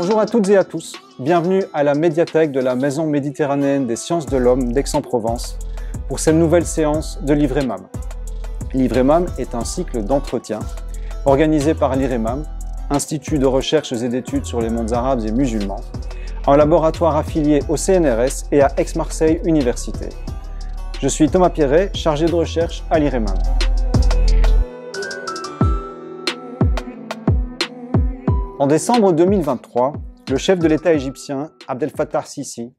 Bonjour à toutes et à tous. Bienvenue à la médiathèque de la Maison méditerranéenne des sciences de l'homme d'Aix-en-Provence pour cette nouvelle séance de l'IVREMAM. L'IVREMAM est un cycle d'entretien organisé par l'IREMAM, Institut de recherches et d'études sur les mondes arabes et musulmans, un laboratoire affilié au CNRS et à Aix-Marseille Université. Je suis Thomas Pierret, chargé de recherche à l'IREMAM. En décembre 2023, le chef de l'État égyptien Abdel Fattah Sisi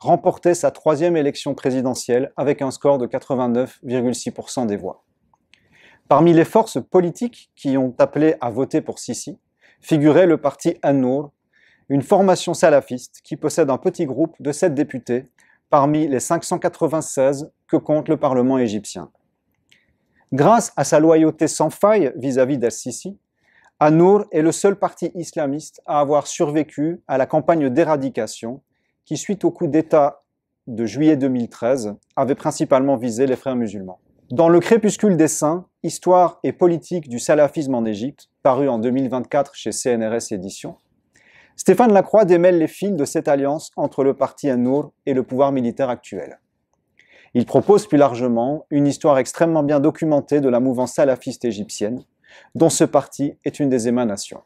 remportait sa troisième élection présidentielle avec un score de 89,6% des voix. Parmi les forces politiques qui ont appelé à voter pour Sisi figurait le parti An-Nour, une formation salafiste qui possède un petit groupe de 7 députés parmi les 596 que compte le Parlement égyptien. Grâce à sa loyauté sans faille vis-à-vis d'Al-Sisi, Anour est le seul parti islamiste à avoir survécu à la campagne d'éradication qui, suite au coup d'État de juillet 2013, avait principalement visé les frères musulmans. Dans Le crépuscule des saints, Histoire et politique du salafisme en Égypte, paru en 2024 chez CNRS Éditions, Stéphane Lacroix démêle les fils de cette alliance entre le parti Anour et le pouvoir militaire actuel. Il propose plus largement une histoire extrêmement bien documentée de la mouvance salafiste égyptienne, dont ce parti est une des émanations.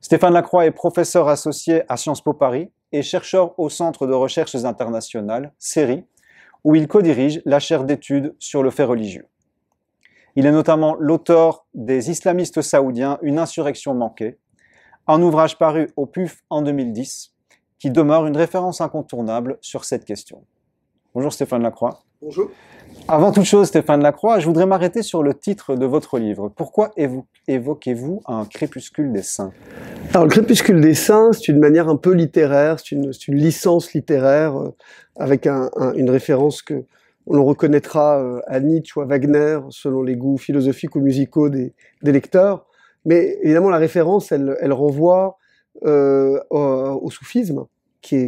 Stéphane Lacroix est professeur associé à Sciences Po Paris et chercheur au Centre de recherches internationales, CERI, où il co-dirige la chaire d'études sur le fait religieux. Il est notamment l'auteur des islamistes saoudiens, une insurrection manquée, un ouvrage paru au PUF en 2010, qui demeure une référence incontournable sur cette question. Bonjour Stéphane Lacroix. Bonjour. Avant toute chose, Stéphane Lacroix, je voudrais m'arrêter sur le titre de votre livre. Pourquoi évoquez-vous un crépuscule des saints Alors, le crépuscule des saints, c'est une manière un peu littéraire, c'est une, licence littéraire euh, avec une référence que l'on reconnaîtra euh, à Nietzsche ou à Wagner selon les goûts philosophiques ou musicaux des, lecteurs. Mais évidemment, la référence, elle, elle renvoie euh, au, soufisme,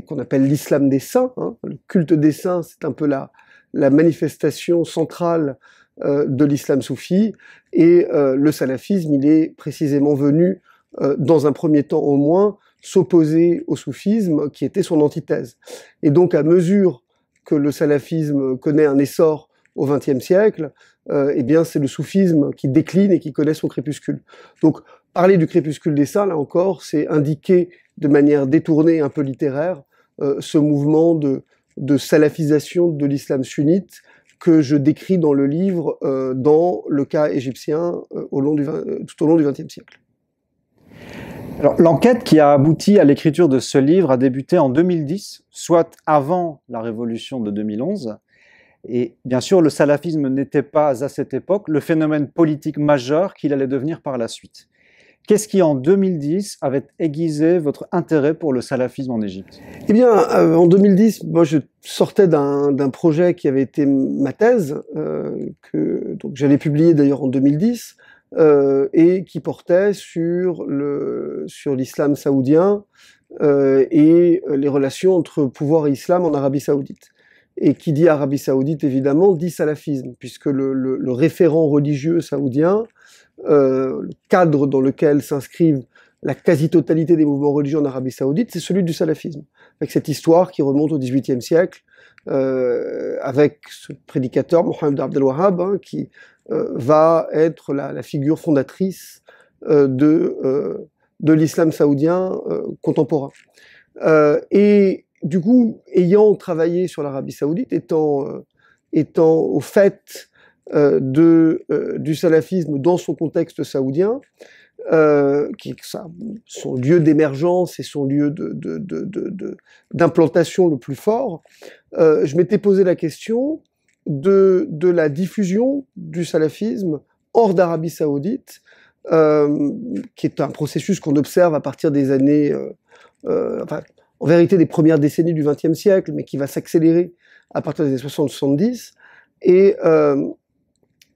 qu'on appelle l'islam des saints. Hein. Le culte des saints, c'est un peu la la manifestation centrale euh, de l'islam soufi et euh, le salafisme, il est précisément venu euh, dans un premier temps au moins s'opposer au soufisme qui était son antithèse. Et donc à mesure que le salafisme connaît un essor au XXe siècle, eh bien c'est le soufisme qui décline et qui connaît son crépuscule. Donc parler du crépuscule des saints, là encore, c'est indiquer de manière détournée, un peu littéraire, ce mouvement de, de salafisation de l'islam sunnite que je décris dans le livre euh, dans le cas égyptien euh, au long euh, tout au long du XXe siècle. l'enquête qui a abouti à l'écriture de ce livre a débuté en 2010, soit avant la révolution de 2011. Et bien sûr, le salafisme n'était pas à cette époque le phénomène politique majeur qu'il allait devenir par la suite. Qu'est-ce qui, en 2010, avait aiguisé votre intérêt pour le salafisme en Égypte Eh bien, euh, en 2010, moi, je sortais d'un projet qui avait été ma thèse, euh, que donc j'allais publier d'ailleurs en 2010, euh, et qui portait sur sur l'islam saoudien et les relations entre pouvoir et islam en Arabie saoudite. Et qui dit Arabie saoudite, évidemment, dit salafisme, puisque le référent religieux saoudien euh, le cadre dans lequel s'inscrivent la quasi-totalité des mouvements religieux en Arabie Saoudite, c'est celui du salafisme. Avec cette histoire qui remonte au XVIIIe siècle, euh, avec ce prédicateur Mohamed Abdel Wahhab, hein, qui euh, va être la, la figure fondatrice euh, de, de l'islam saoudien contemporain. et du coup, ayant travaillé sur l'Arabie Saoudite, étant, étant au fait euh, de, euh, du salafisme dans son contexte saoudien, euh, qui ça, son lieu d'émergence et son lieu d'implantation de, de, de, le plus fort, euh, je m'étais posé la question de, la diffusion du salafisme hors d'Arabie saoudite, euh, qui est un processus qu'on observe à partir des années, euh, enfin, en vérité des premières décennies du XXe siècle, mais qui va s'accélérer à partir des années 60-70. Et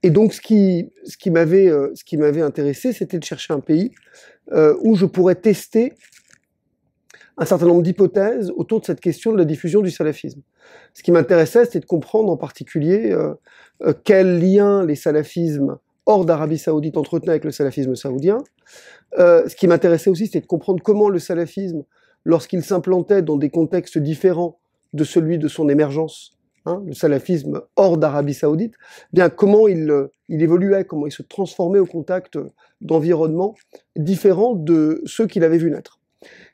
et donc, euh, ce qui, m'avait, intéressé, c'était de chercher un pays euh, où je pourrais tester un certain nombre d'hypothèses autour de cette question de la diffusion du salafisme. Ce qui m'intéressait, c'était de comprendre en particulier quels euh, quel lien les salafismes hors d'Arabie saoudite entretenaient avec le salafisme saoudien. ce qui m'intéressait aussi, c'était de comprendre comment le salafisme, lorsqu'il s'implantait dans des contextes différents de celui de son émergence, Hein, le salafisme hors d'Arabie Saoudite, eh bien comment il, euh, il, évoluait, comment il se transformait au contact d'environnements différents de ceux qu'il avait vu naître.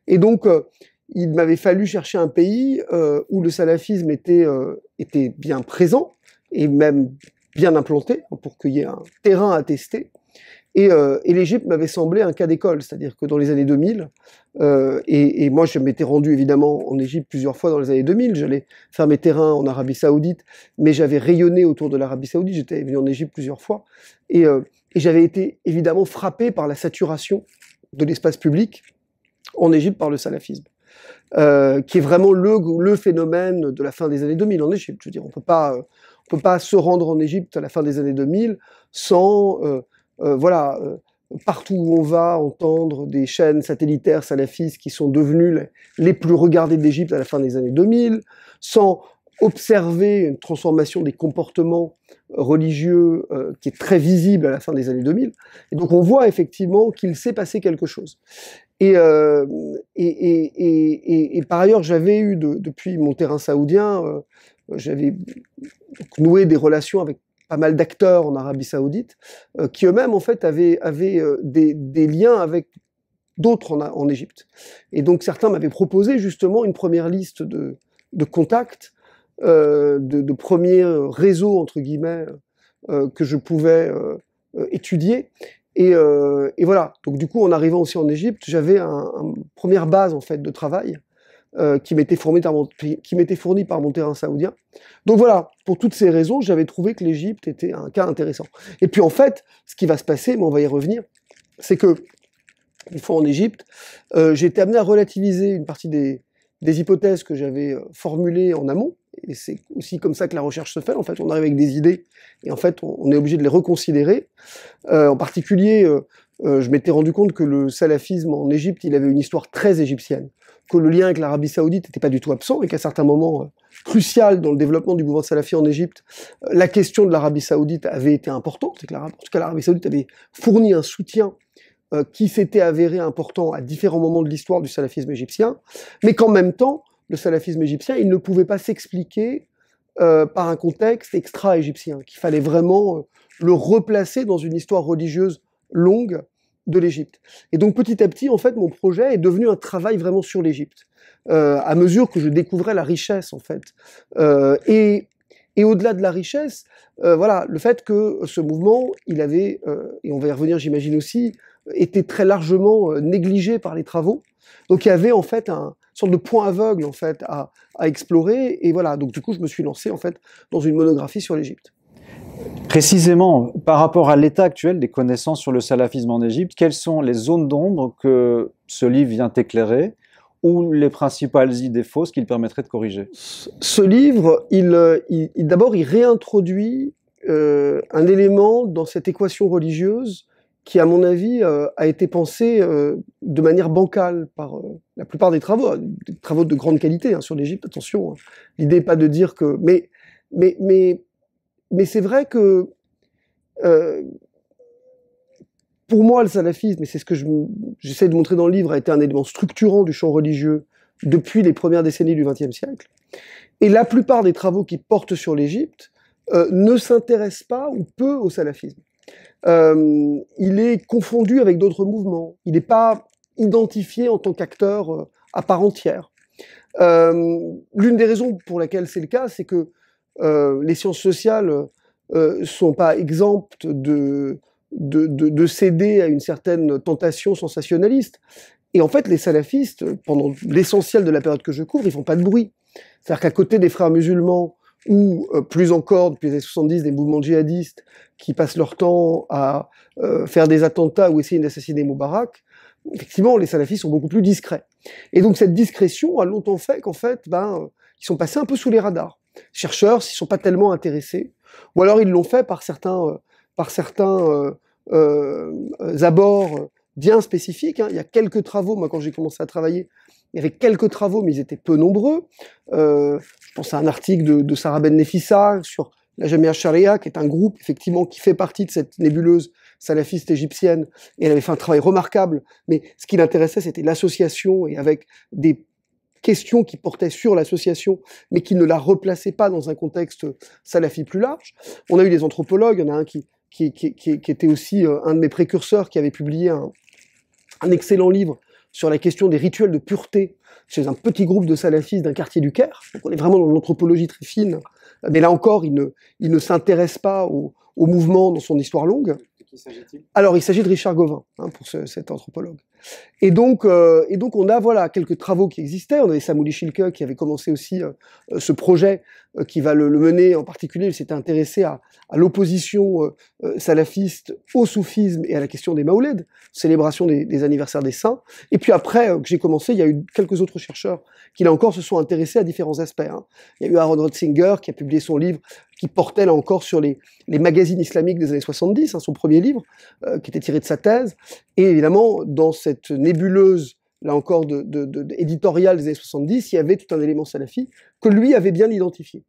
Et donc, euh, il m'avait fallu chercher un pays euh, où le salafisme était, était bien présent et même bien implanté hein, pour qu'il y ait un terrain à tester euh, et, l'Égypte m'avait semblé un cas d'école, c'est-à-dire que dans les années 2000, euh, et, moi je m'étais rendu évidemment en Égypte plusieurs fois dans les années 2000, j'allais faire mes terrains en Arabie Saoudite, mais j'avais rayonné autour de l'Arabie Saoudite, j'étais venu en Égypte plusieurs fois, et, euh, j'avais été évidemment frappé par la saturation de l'espace public en Égypte par le salafisme. qui est vraiment le, phénomène de la fin des années 2000 en Égypte. Je veux dire, on ne peut pas se rendre en Égypte à la fin des années 2000 sans euh, voilà, euh, partout où on va, entendre des chaînes satellitaires salafistes qui sont devenues les plus regardées d'Égypte à la fin des années 2000, sans observer une transformation des comportements religieux euh, qui est très visible à la fin des années 2000. Et donc on voit effectivement qu'il s'est passé quelque chose. Et, et, par ailleurs, j'avais eu, depuis mon terrain saoudien, j'avais noué des relations avec pas mal d'acteurs en Arabie Saoudite euh, qui eux-mêmes en fait avaient, avaient euh, des, des, liens avec d'autres en, en Égypte. Et donc certains m'avaient proposé justement une première liste de, de contacts, euh, de, de, premiers réseaux entre guillemets euh, que je pouvais étudier. Et, et, voilà. Donc du coup, en arrivant aussi en Égypte, j'avais une un première base en fait de travail euh, qui m'était fourni par mon, qui m'était terrain saoudien. Donc voilà, pour toutes ces raisons, j'avais trouvé que l'Égypte était un cas intéressant. Et puis en fait, ce qui va se passer, mais on va y revenir, c'est que une fois en Égypte, euh, j'ai été amené à relativiser une partie des, hypothèses que j'avais euh, formulées en amont. Et c'est aussi comme ça que la recherche se fait. En fait, on arrive avec des idées et en fait, on, est obligé de les reconsidérer. en particulier, je m'étais rendu compte que le salafisme en Égypte, il avait une histoire très égyptienne que le lien avec l'Arabie Saoudite n'était pas du tout absent et qu'à certains moments euh, cruciaux dans le développement du mouvement salafi en Égypte, euh, la question de l'Arabie Saoudite avait été importante. en tout cas, l'Arabie Saoudite avait fourni un soutien euh, qui s'était avéré important à différents moments de l'histoire du salafisme égyptien, mais qu'en même temps, le salafisme égyptien, il ne pouvait pas s'expliquer par un contexte extra-égyptien, qu'il fallait vraiment le replacer dans une histoire religieuse longue de l'Égypte. Et donc petit à petit, en fait, mon projet est devenu un travail vraiment sur l'Égypte, euh, à mesure que je découvrais la richesse, en fait. Euh, et, au-delà de la richesse, euh, voilà, le fait que ce mouvement, il avait, et on va y revenir, j'imagine aussi, était très largement négligé par les travaux. Donc il y avait en fait un, sorte de point aveugle en fait à, à explorer et voilà donc du coup je me suis lancé en fait dans une monographie sur l'Égypte. Précisément, par rapport à l'état actuel des connaissances sur le salafisme en Égypte, quelles sont les zones d'ombre que ce livre vient éclairer ou les principales idées fausses qu'il permettrait de corriger Ce livre, il, d'abord, il réintroduit euh, un élément dans cette équation religieuse qui, à mon avis, euh, a été pensé euh, de manière bancale par la plupart des travaux, des travaux de grande qualité hein, sur l'Égypte. Attention, hein. l'idée n'est pas de dire que, mais, mais, mais mais c'est vrai que euh, pour moi, le salafisme, et c'est ce que j'essaie de montrer dans le livre, a été un élément structurant du champ religieux depuis les premières décennies du XXe siècle. Et la plupart des travaux qui portent sur l'Égypte euh, ne s'intéressent pas ou peu au salafisme. Euh, il est confondu avec d'autres mouvements. Il n'est pas identifié en tant qu'acteur euh, à part entière. Euh, l'une des raisons pour laquelle c'est le cas, c'est que euh, les sciences sociales euh, sont pas exemptes de de, céder à une certaine tentation sensationnaliste. Et en fait, les salafistes, pendant l'essentiel de la période que je couvre, ils font pas de bruit. C'est-à-dire qu'à côté des frères musulmans, ou euh, plus encore depuis les années 70 des mouvements djihadistes qui passent leur temps à euh, faire des attentats ou essayer d'assassiner Moubarak, effectivement les salafistes sont beaucoup plus discrets. Et donc cette discrétion a longtemps fait qu'en fait, ben, ils sont passés un peu sous les radars chercheurs, s'ils ne sont pas tellement intéressés, ou alors ils l'ont fait par certains, euh, par certains euh, euh, abords bien spécifiques. Hein. Il y a quelques travaux, moi quand j'ai commencé à travailler, il y avait quelques travaux, mais ils étaient peu nombreux. je pense à un article de, de Sarah Ben Nefissa sur la Jamia Sharia, qui est un groupe effectivement qui fait partie de cette nébuleuse salafiste égyptienne, et elle avait fait un travail remarquable, mais ce qui l'intéressait, c'était l'association, et avec des question qui portait sur l'association, mais qui ne la replaçait pas dans un contexte salafi plus large. On a eu des anthropologues, il y en a un qui, était aussi euh, un de mes précurseurs, qui avait publié un, excellent livre sur la question des rituels de pureté chez un petit groupe de salafistes d'un quartier du Caire. on est vraiment dans l'anthropologie très fine, mais là encore, il ne, il ne s'intéresse pas au, au mouvement dans son histoire longue. Alors, il s'agit de Richard Gauvin, hein, pour cet anthropologue. Et donc, euh, et donc, on a voilà quelques travaux qui existaient. On avait Samouli Schilke qui avait commencé aussi euh, euh, ce projet, qui va le, mener en particulier. Il s'était intéressé à, l'opposition salafiste au soufisme et à la question des Maouled, célébration des, anniversaires des saints. Et puis après que j'ai commencé, il y a eu quelques autres chercheurs qui là encore se sont intéressés à différents aspects. Hein. Il y a eu Aaron Rotzinger qui a publié son livre qui portait là encore sur les, les magazines islamiques des années 70, hein, son premier livre, euh, qui était tiré de sa thèse. Et évidemment, dans cette nébuleuse, là encore, de, de, de des années 70, il y avait tout un élément salafi que lui avait bien identifié.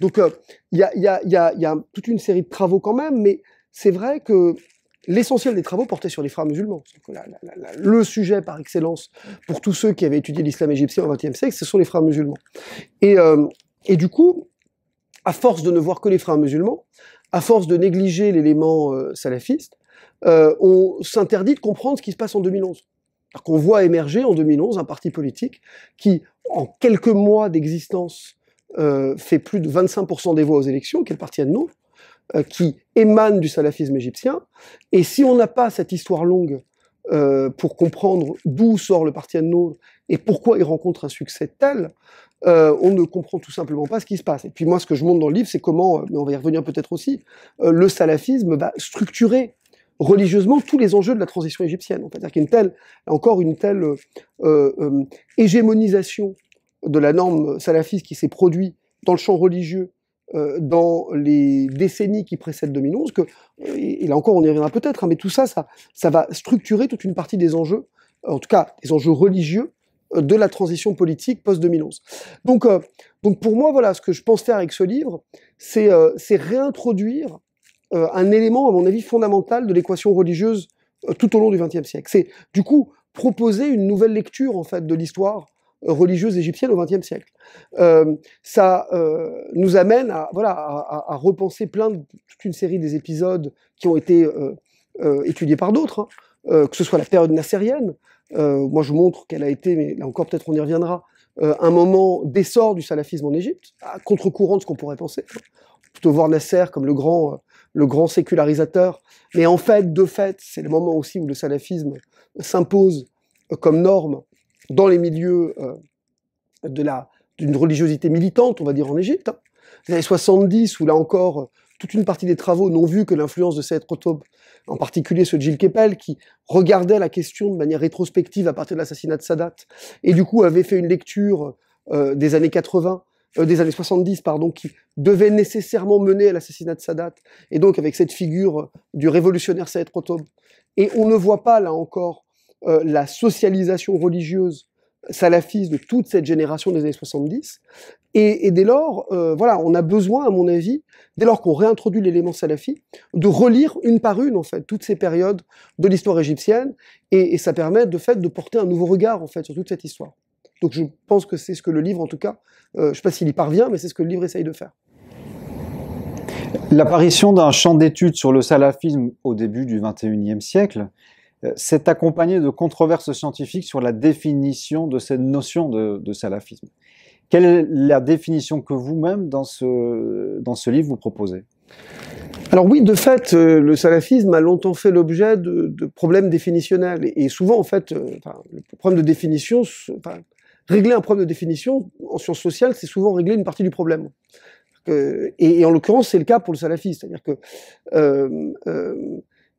Donc il euh, il y, y, il y, a, toute une série de travaux quand même, mais c'est vrai que l'essentiel des travaux portait sur les frères musulmans. le sujet par excellence pour tous ceux qui avaient étudié l'islam égyptien au XXe siècle, ce sont les frères musulmans. Et, euh, et du coup, à force de ne voir que les frères musulmans, à force de négliger l'élément euh, salafiste, euh, on s'interdit de comprendre ce qui se passe en 2011. Alors qu'on voit émerger en 2011 un parti politique qui, en quelques mois d'existence, euh, fait plus de 25% des voix aux élections, qui est le parti euh, qui émane du salafisme égyptien. Et si on n'a pas cette histoire longue pour comprendre d'où sort le parti annon, et pourquoi il rencontre un succès tel, euh, on ne comprend tout simplement pas ce qui se passe. Et puis moi, ce que je montre dans le livre, c'est comment, euh, mais on va y revenir peut-être aussi, euh, le salafisme va structurer religieusement tous les enjeux de la transition égyptienne. C'est-à-dire qu'il y a telle, encore une telle hégémonisation de la norme salafiste qui s'est produite dans le champ religieux, dans les décennies qui précèdent 2011, que, et là encore on y reviendra peut-être, hein, mais tout ça, ça, ça va structurer toute une partie des enjeux, en tout cas des enjeux religieux, de la transition politique post-2011. Donc, euh, donc pour moi, voilà, ce que je pense faire avec ce livre, c'est euh, réintroduire euh, un élément, à mon avis, fondamental de l'équation religieuse tout au long du XXe siècle. C'est du coup proposer une nouvelle lecture en fait de l'histoire religieuse égyptienne au XXe siècle. ça nous amène à, voilà, à, repenser plein de, toute une série des épisodes qui ont été étudiés par d'autres. Hein. Euh, que ce soit la période nassérienne. Euh, moi, je montre qu'elle a été, mais là encore, peut-être on y reviendra, euh, un moment d'essor du salafisme en Égypte, à contre-courant de ce qu'on pourrait penser. Plutôt voir Nasser comme le grand, le grand sécularisateur. Mais en fait, de fait, c'est le moment aussi où le salafisme s'impose comme norme dans les milieux de la d'une religiosité militante, on va dire, en Égypte. Hein. Les années 70, où là encore, toute une partie des travaux n'ont vu que l'influence de Saïd Qutb en particulier ce Gilles Kepel, qui regardait la question de manière rétrospective à partir de l'assassinat de Sadat, et du coup avait fait une lecture euh, des années 80, euh, des années 70, pardon, qui devait nécessairement mener à l'assassinat de Sadat, et donc avec cette figure euh, du révolutionnaire Saïd Qutb. Et on ne voit pas, là encore, la socialisation religieuse salafiste de toute cette génération des années 70, et, dès lors, euh, voilà, on a besoin, à mon avis, dès lors qu'on réintroduit l'élément salafi, de relire une par une, en fait, toutes ces périodes de l'histoire égyptienne, et, ça permet, de fait, de porter un nouveau regard, en fait, sur toute cette histoire. Donc je pense que c'est ce que le livre, en tout cas, euh, je ne sais pas s'il y parvient, mais c'est ce que le livre essaye de faire. L'apparition d'un champ d'études sur le salafisme au début du XXIe siècle euh, s'est accompagnée de controverses scientifiques sur la définition de cette notion de salafisme. Quelle est la définition que vous-même, dans ce, dans ce livre, vous proposez alors oui, de fait, euh, le salafisme a longtemps fait l'objet de, problèmes définitionnels. Et, souvent, en fait, euh, le problème de définition, régler un problème de définition en sciences sociales, c'est souvent régler une partie du problème. Euh, et, en l'occurrence, c'est le cas pour le salafisme. C'est-à-dire que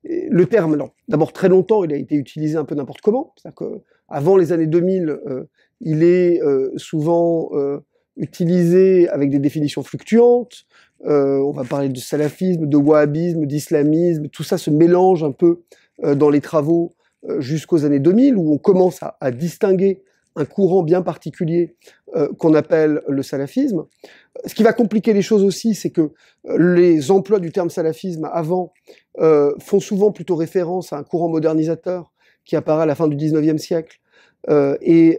le terme, D'abord, très longtemps, il a été utilisé un peu n'importe comment. C'est-à-dire les années 2000, euh, il est euh, souvent euh, utilisé avec des définitions fluctuantes. on va parler de salafisme, de wahhabisme, d'islamisme. Tout ça se mélange un peu dans les travaux jusqu'aux années 2000, où on commence à distinguer un courant bien particulier euh, qu'on appelle le salafisme. Ce qui va compliquer les choses aussi, c'est que euh, les emplois du terme salafisme avant euh, font souvent plutôt référence à un courant modernisateur qui apparaît à la fin du 19e siècle. et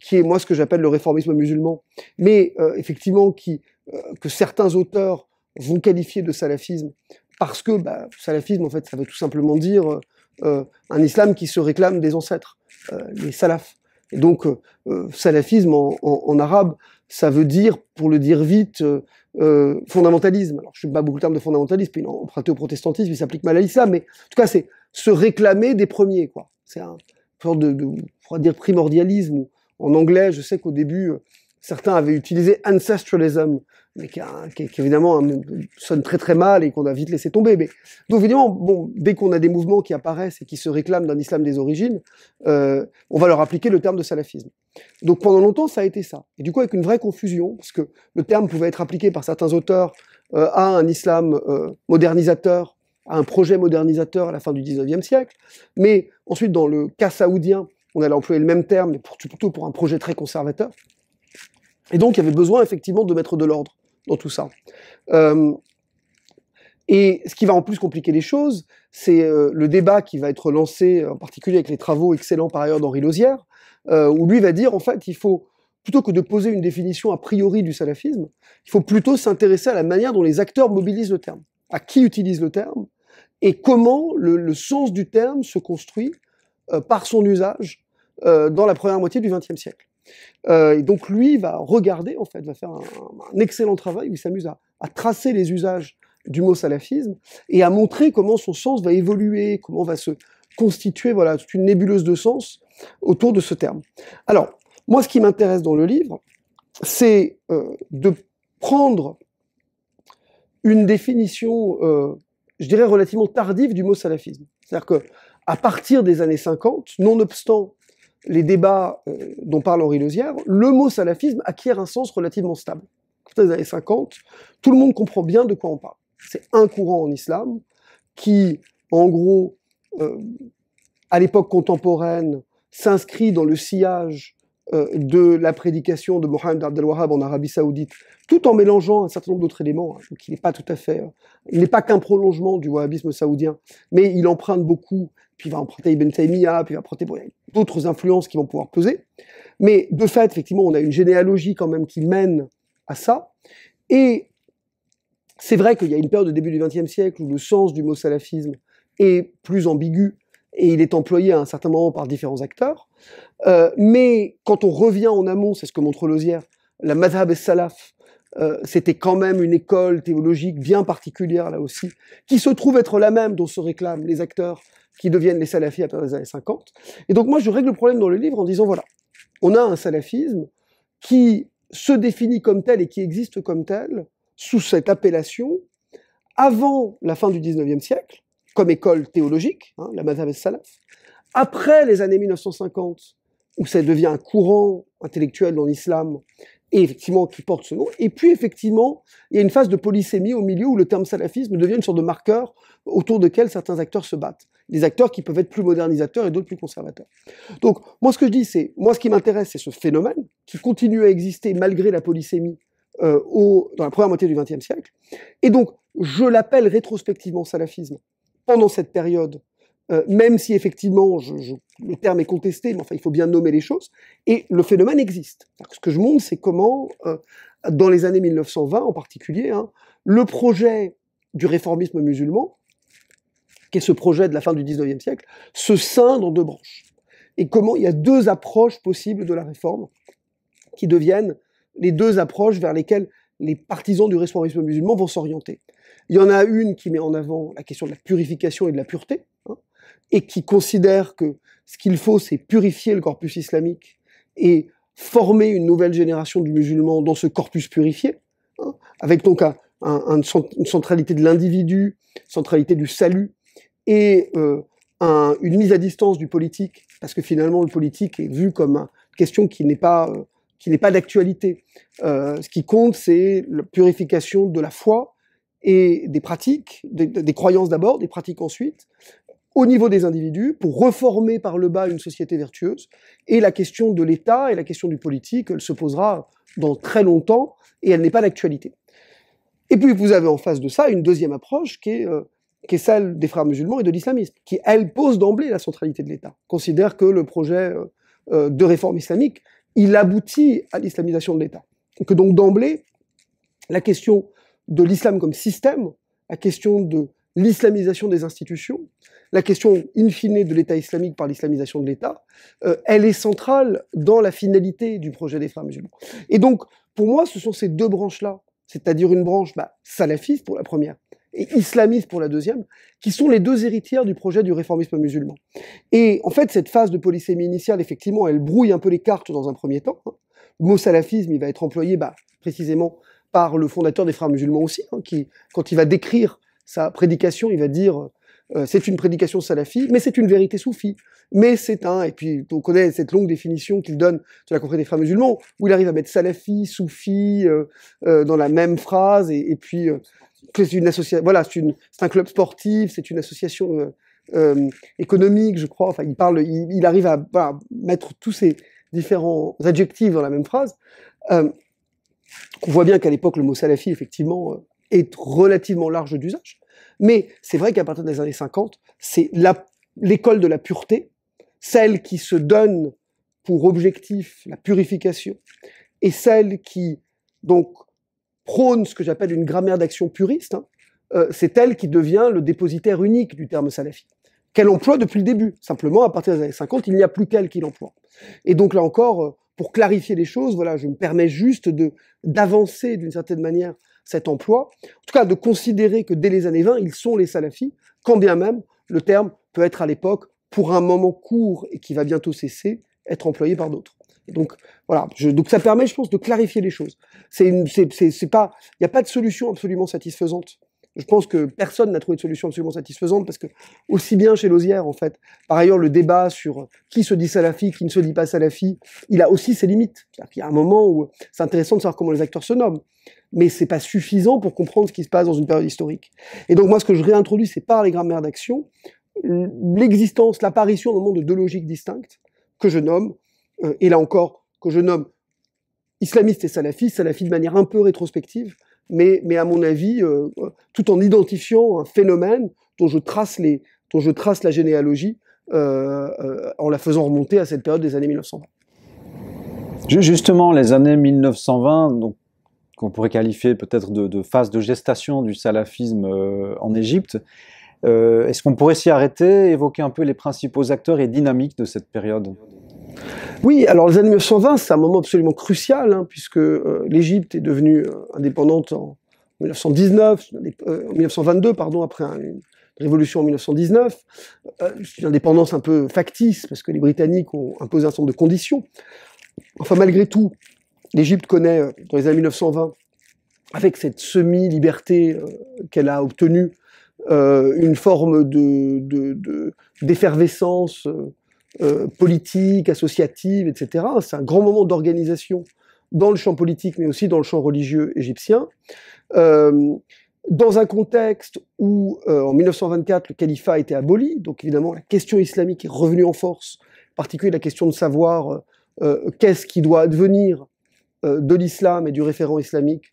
qui est moi ce que j'appelle le réformisme musulman, mais effectivement qui, que certains auteurs vont qualifier de salafisme, parce que bah, salafisme en fait ça veut tout simplement dire un islam qui se réclame des ancêtres, les salafs donc, euh, euh, salafisme en, arabe, ça veut dire, pour le dire vite, euh, fondamentalisme. Alors, je ne sais pas beaucoup le terme de fondamentalisme, il est emprunté au protestantisme, il s'applique mal à l'islam, mais en tout cas, c'est se réclamer des premiers, quoi. C'est un sorte de, de, dire primordialisme. En anglais, je sais qu'au début, certains avaient utilisé ancestralism, mais qui, évidemment hein, sonne très très mal et qu'on a vite laissé tomber. Mais donc évidemment, bon, dès qu'on a des mouvements qui apparaissent et qui se réclament d'un islam des origines, euh, on va leur appliquer le terme de salafisme. Donc pendant longtemps, ça a été ça. Et du coup, avec une vraie confusion, parce que le terme pouvait être appliqué par certains auteurs euh, à un islam euh, modernisateur, à un projet modernisateur à la fin du 19e siècle, mais ensuite dans le cas saoudien, on allait employer le même terme, mais pour, plutôt pour un projet très conservateur. Et donc, il y avait besoin effectivement de mettre de l'ordre dans tout ça. Euh, et ce qui va en plus compliquer les choses, c'est euh, le débat qui va être lancé, en particulier avec les travaux excellents par ailleurs d'Henri Lozière, euh, où lui va dire en fait, il faut plutôt que de poser une définition a priori du salafisme, il faut plutôt s'intéresser à la manière dont les acteurs mobilisent le terme, à qui utilise le terme et comment le, sens du terme se construit par son usage dans la première moitié du XXe siècle. Euh, et donc lui va regarder, en fait, va faire un, excellent travail il s'amuse à, tracer les usages du mot salafisme et à montrer comment son sens va évoluer, comment va se constituer voilà, toute une nébuleuse de sens autour de ce terme. Alors, moi, ce qui m'intéresse dans le livre, c'est euh, de prendre une définition, euh, je dirais, relativement tardive du mot salafisme. C'est-à-dire que à partir des années 50, nonobstant les débats euh, dont parle Henri Lezière, le mot salafisme acquiert un sens relativement stable. Dans les années 50, tout le monde comprend bien de quoi on parle. C'est un courant en islam qui, en gros, euh, à l'époque contemporaine, s'inscrit dans le sillage euh, de la prédication de Mohammed Abdel Wahhab en Arabie Saoudite, tout en mélangeant un certain nombre d'autres éléments. Hein, il n'est pas tout à fait, hein. il n'est pas qu'un prolongement du wahhabisme saoudien, mais il emprunte beaucoup. Puis il va emprunter Ibn Taymiyyah, puis il va emprunter d'autres influences qui vont pouvoir peser. Mais de fait, effectivement, on a une généalogie quand même qui mène à ça. Et c'est vrai qu'il y a une période au début du XXe siècle où le sens du mot salafisme est plus ambigu et il est employé à un certain moment par différents acteurs. Euh, mais quand on revient en amont, c'est ce que montre Lozière, la madhab et salaf, euh, c'était quand même une école théologique bien particulière là aussi, qui se trouve être la même dont se réclament les acteurs qui deviennent les salafis à partir des années 50. Et donc moi je règle le problème dans le livre en disant voilà, on a un salafisme qui se définit comme tel et qui existe comme tel sous cette appellation avant la fin du 19e siècle, comme école théologique, hein, la Mazhab salaf Après les années 1950, où ça devient un courant intellectuel dans l'islam, et effectivement qui porte ce nom. Et puis effectivement, il y a une phase de polysémie au milieu où le terme salafisme devient une sorte de marqueur autour de duquel certains acteurs se battent. Des acteurs qui peuvent être plus modernisateurs et d'autres plus conservateurs. Donc moi ce que je dis, c'est moi ce qui m'intéresse, c'est ce phénomène qui continue à exister malgré la polysémie euh, au, dans la première moitié du XXe siècle. Et donc je l'appelle rétrospectivement salafisme pendant cette période, euh, même si effectivement le terme est contesté, mais enfin il faut bien nommer les choses, et le phénomène existe. Ce que je montre, c'est comment, euh, dans les années 1920 en particulier, hein, le projet du réformisme musulman, qui est ce projet de la fin du 19e siècle, se scinde en deux branches. Et comment il y a deux approches possibles de la réforme qui deviennent les deux approches vers lesquelles les partisans du réformisme musulman vont s'orienter. Il y en a une qui met en avant la question de la purification et de la pureté, hein, et qui considère que ce qu'il faut, c'est purifier le corpus islamique et former une nouvelle génération de musulmans dans ce corpus purifié, hein, avec donc une centralité de l'individu, centralité du salut, et euh, une mise à distance du politique, parce que finalement le politique est vu comme une question qui n'est pas... Euh, qui n'est pas d'actualité. Euh, ce qui compte, c'est la purification de la foi et des pratiques, des, croyances d'abord, des pratiques ensuite, au niveau des individus pour reformer par le bas une société vertueuse. Et la question de l'État et la question du politique, elle se posera dans très longtemps et elle n'est pas d'actualité. Et puis vous avez en face de ça une deuxième approche qui est, euh, est celle des frères musulmans et de l'islamisme, qui elle pose d'emblée la centralité de l'État, considère que le projet euh, euh, de réforme islamique, il aboutit à l'islamisation de l'État. Que donc d'emblée, la question de l'islam comme système, la question de l'islamisation des institutions, la question in fine de l'État islamique par l'islamisation de l'État, euh, elle est centrale dans la finalité du projet des frères musulmans. Et donc, pour moi, ce sont ces deux branches-là, c'est-à-dire une branche bah, salafiste pour la première et islamiste pour la deuxième, qui sont les deux héritières du projet du réformisme musulman. Et en fait, cette phase de polysémie initiale, effectivement, elle brouille un peu les cartes dans un premier temps. Hein. Le mot salafisme, il va être employé bah, précisément par le fondateur des Frères musulmans aussi, hein, qui, quand il va décrire sa prédication, il va dire euh, c'est une prédication salafie, mais c'est une vérité soufie. Mais c'est un, et puis on connaît cette longue définition qu'il donne de la confrérie des frères musulmans, où il arrive à mettre salafie »,« soufi euh, euh, dans la même phrase, et, puis c'est une association, voilà, c'est, un club sportif, c'est une association économique, je crois. Enfin, il parle, il, arrive à mettre tous ces différents adjectifs dans la même phrase on voit bien qu'à l'époque, le mot salafi, effectivement, euh, est relativement large d'usage. Mais c'est vrai qu'à partir des années 50, c'est l'école de la pureté, celle qui se donne pour objectif la purification, et celle qui, donc, prône ce que j'appelle une grammaire d'action puriste, hein, euh, c'est elle qui devient le dépositaire unique du terme salafi, qu'elle emploie depuis le début. Simplement, à partir des années 50, il n'y a plus qu'elle qui l'emploie. Et donc là encore, euh, pour clarifier les choses, voilà, je me permets juste de d'avancer d'une certaine manière cet emploi. En tout cas, de considérer que dès les années 20, ils sont les salafis, quand bien même le terme peut être à l'époque, pour un moment court et qui va bientôt cesser, être employé par d'autres. Donc voilà, je, donc ça permet, je pense, de clarifier les choses. C'est, c'est pas, il n'y a pas de solution absolument satisfaisante je pense que personne n'a trouvé de solution absolument satisfaisante parce que, aussi bien chez Lozière, en fait, par ailleurs, le débat sur qui se dit salafi, qui ne se dit pas salafi, il a aussi ses limites. Il y a un moment où c'est intéressant de savoir comment les acteurs se nomment, mais c'est pas suffisant pour comprendre ce qui se passe dans une période historique. Et donc, moi, ce que je réintroduis, c'est par les grammaires d'action, l'existence, l'apparition au moment de deux logiques distinctes que je nomme, euh, et là encore, que je nomme islamiste et salafi, salafi de manière un peu rétrospective, mais, mais à mon avis, euh, tout en identifiant un phénomène dont je trace, les, dont je trace la généalogie euh, euh, en la faisant remonter à cette période des années 1920. Justement, les années 1920, qu'on pourrait qualifier peut-être de, phase de gestation du salafisme en Égypte. Est-ce qu'on pourrait s'y arrêter, évoquer un peu les principaux acteurs et dynamiques de cette période oui, alors les années 1920, c'est un moment absolument crucial, hein, puisque euh, l'Égypte est devenue euh, indépendante en 1919, en 1922, pardon, après une révolution en 1919. Euh, une indépendance un peu factice, parce que les Britanniques ont imposé un certain nombre de conditions. Enfin, malgré tout, l'Égypte connaît, dans les années 1920, avec cette semi-liberté qu'elle a obtenue, une forme d'effervescence. De, euh, politique, associative, etc. C'est un grand moment d'organisation dans le champ politique, mais aussi dans le champ religieux égyptien. Euh, dans un contexte où, euh, en 1924, le califat a été aboli, donc évidemment, la question islamique est revenue en force, en particulier la question de savoir qu'est-ce qui doit advenir de l'islam et du référent islamique